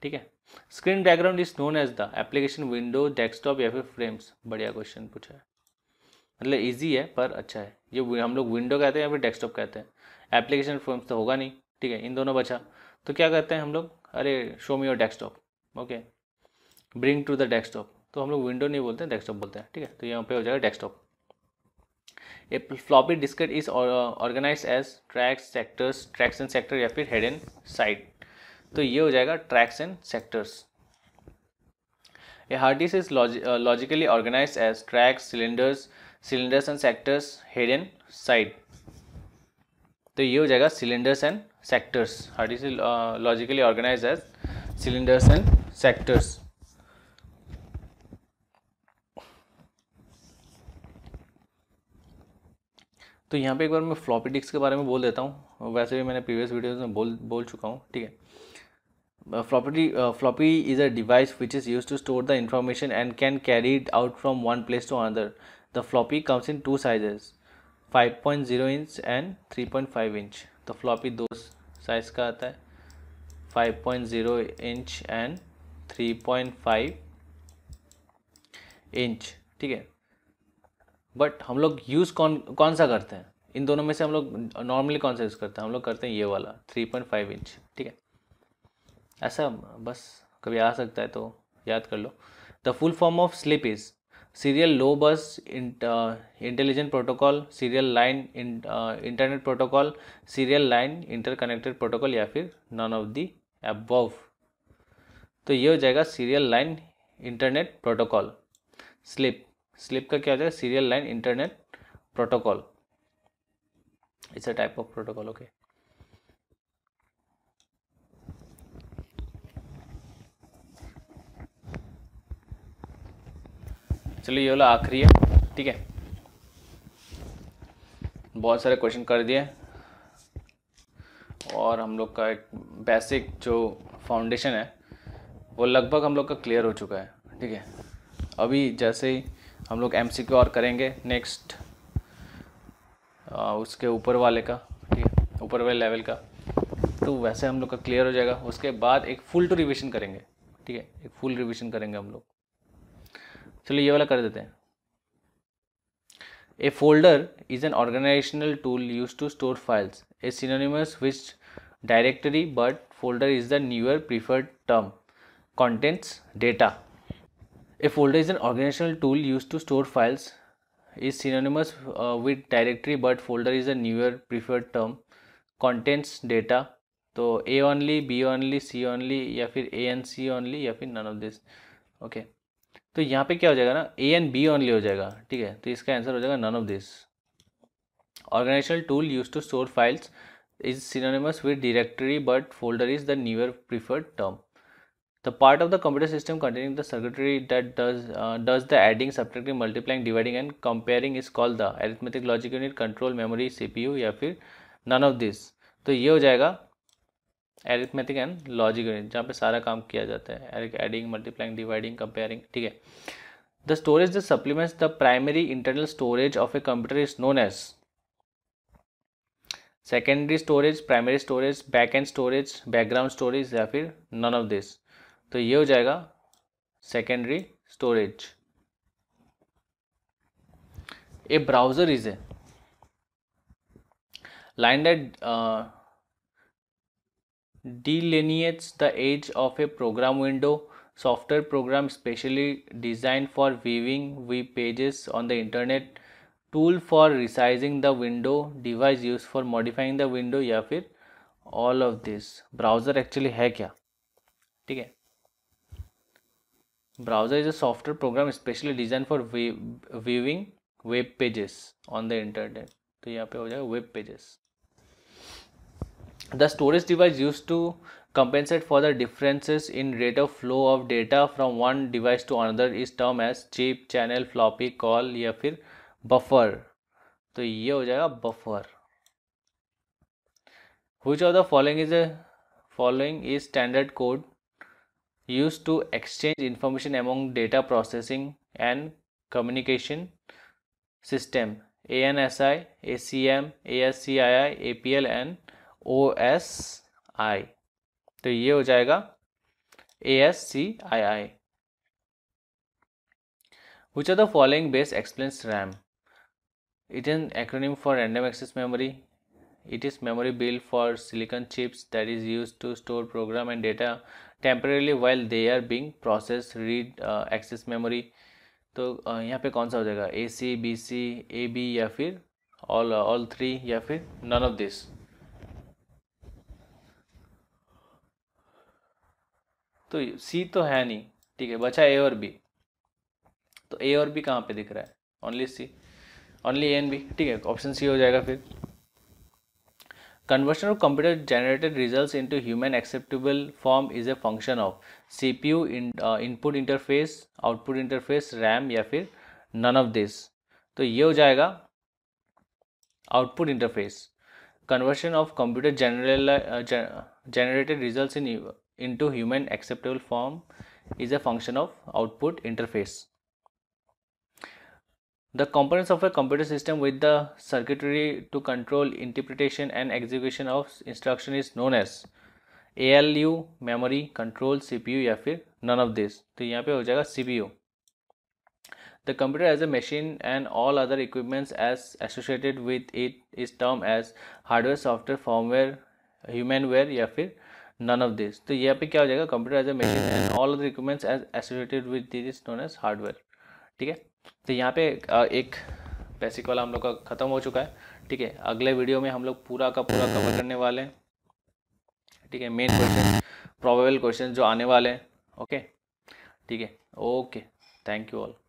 S1: ठीक है screen background is known as the application window desktop या फिर फ्रेम्स बढ़िया क्वेश्चन पूछा है मतलब ईजी है पर अच्छा है ये हम लोग विंडो कहते हैं या फिर डेस्कटॉप कहते हैं एप्लीकेशन फ्रेम्स तो होगा नहीं ठीक है इन दोनों बचा तो क्या कहते हैं हम लोग अरे show me your desktop okay bring to the desktop तो हम लोग विंडो नहीं बोलते हैं डेस्कटॉप बोलते हैं ठीक है तो यहाँ पे हो जाएगा desktop a floppy diskette is organise as tracks sectors tracks and sector या फिर हेड एंड साइड तो ये हो जाएगा tracks and sectors a disk is logically organise as tracks cylinders cylinders and sectors head and side तो ये हो जाएगा cylinders and sectors hard disk is logically organise as cylinders and sectors तो यहाँ पे एक बार मैं फ्लॉपी डिस्क के बारे में बोल देता हूँ वैसे भी मैंने प्रीवियस वीडियोस में बोल बोल चुका हूँ ठीक है uh, floppy, uh, floppy is a device which is used to store the information and can carry it out from one place to another. The floppy comes in two sizes 5.0 inch and 3.5 inch तो floppy दो size का आता है 5.0 inch and 3.5 inch ठीक है but हम लोग use कौन कौन सा करते हैं इन दोनों में से हम लोग नॉर्मली कौन सा यूज़ करते हैं हम लोग करते हैं ये वाला 3.5 इंच ठीक है ऐसा बस कभी आ सकता है तो याद कर लो the full form of SLIP is serial low bus intelligent protocol serial line internet protocol serial line interconnected protocol या फिर नॉन ऑफ दी एबव तो ये हो जाएगा serial line internet protocol SLIP SLIP का क्या हो जाएगा serial line internet protocol it's a type of protocol okay चलो ये वाला आखिरी है ठीक है बहुत सारे क्वेश्चन कर दिए और हम लोग का एक बेसिक जो फाउंडेशन है वो लगभग हम लोग का क्लियर हो चुका है ठीक है अभी जैसे ही हम लोग एम और करेंगे नेक्स्ट उसके ऊपर वाले का ठीक है ऊपर वाले लेवल का तो वैसे हम लोग का क्लियर हो जाएगा उसके बाद एक फुल टू रिविज़न करेंगे ठीक है एक फुल रिविज़न करेंगे हम लोग चलो ये वाला कर देते हैं a folder is an organisational tool use to store files a synonymous which directory but folder is the newer preferred term contents data a folder is an organisational tool use to store files is synonymous with directory but folder is a newer preferred term contents data तो A only B only C only या फिर A N C only या फिर none of this okay तो यहाँ पे क्या हो जाएगा ना ए एंड बी ऑनली हो जाएगा ठीक है तो इसका आंसर हो जाएगा none of this organisational tool use to store files is synonymous with directory but folder is the newer preferred term the part of the computer system containing the circuitry that does the adding subjecting multiplying dividing and comparing is call the arithmetic logic unit control memory C या फिर none of this तो ये हो जाएगा arithmetic and logic unit जहाँ पे सारा काम किया जाता है एडिंग मल्टीप्लाइंग डिवाइडिंग कंपेयरिंग ठीक है the storage the supplements the primary internal storage of a computer is known as secondary storage primary storage back end storage background storage या फिर नन ऑफ दिस तो ये हो जाएगा secondary storage a browser is a line that delineates the edge of a program window. Software program specially designed for viewing web pages on the internet. Tool for resizing the window, device used for modifying the window Ya fir all of this. Browser actually hai kya? ठीक है browser is a software program specially designed for viewing web pages on the internet To यहाँ pe ho जाएगा web pages the storage device used to compensate for the differences in rate of flow of data from one device to another is termed as chip channel floppy, call, या फिर buffer तो ये हो जाएगा which of the following is a following is standard code used to exchange information among data processing and communication system ANSI, ACM, ASCII, APL and O S I तो ये हो जाएगा A S C I I which are the following best explains RAM it is acronym for random access memory it is memory built for silicon chips that is use to store program and data temporarily while they are being process read access memory तो uh, यहाँ पे कौन सा हो जाएगा ए C B C A B या फिर all all three या फिर नन ऑफ दिस तो सी तो है नहीं ठीक है बचा ए और बी तो ए और बी कहाँ पे दिख रहा है only C only A B ठीक है ऑप्शन सी हो जाएगा फिर conversion of computer generated result into human acceptable form is a function of C P U input interface output interface RAM या फिर नन ऑफ दिस तो ये हो जाएगा output interface conversion of computer general generated result in into human acceptable form is a function of output interface. The components of a computer system with the circuitry to control interpretation and execution of instruction is known as ALU, memory, control, CPU या फिर none of this. तो यहाँ पे हो जाएगा CPU. The computer as a machine and all other equipments as associated with it is termed as hardware, software, firmware, humanware या फिर none of this तो यहाँ पे क्या हो जाएगा computer as a machine and all the requirements as associated with this known as hardware ठीक है तो यहाँ पे एक बेसिक वाला हम लोग का ख़त्म हो चुका है ठीक है अगले वीडियो में हम लोग पूरा का पूरा कवर करने वाले हैं ठीक है मेन क्वेश्चन प्रोबेबल क्वेश्चन जो आने वाले हैं ओके ठीक है ओके थैंक यू ऑल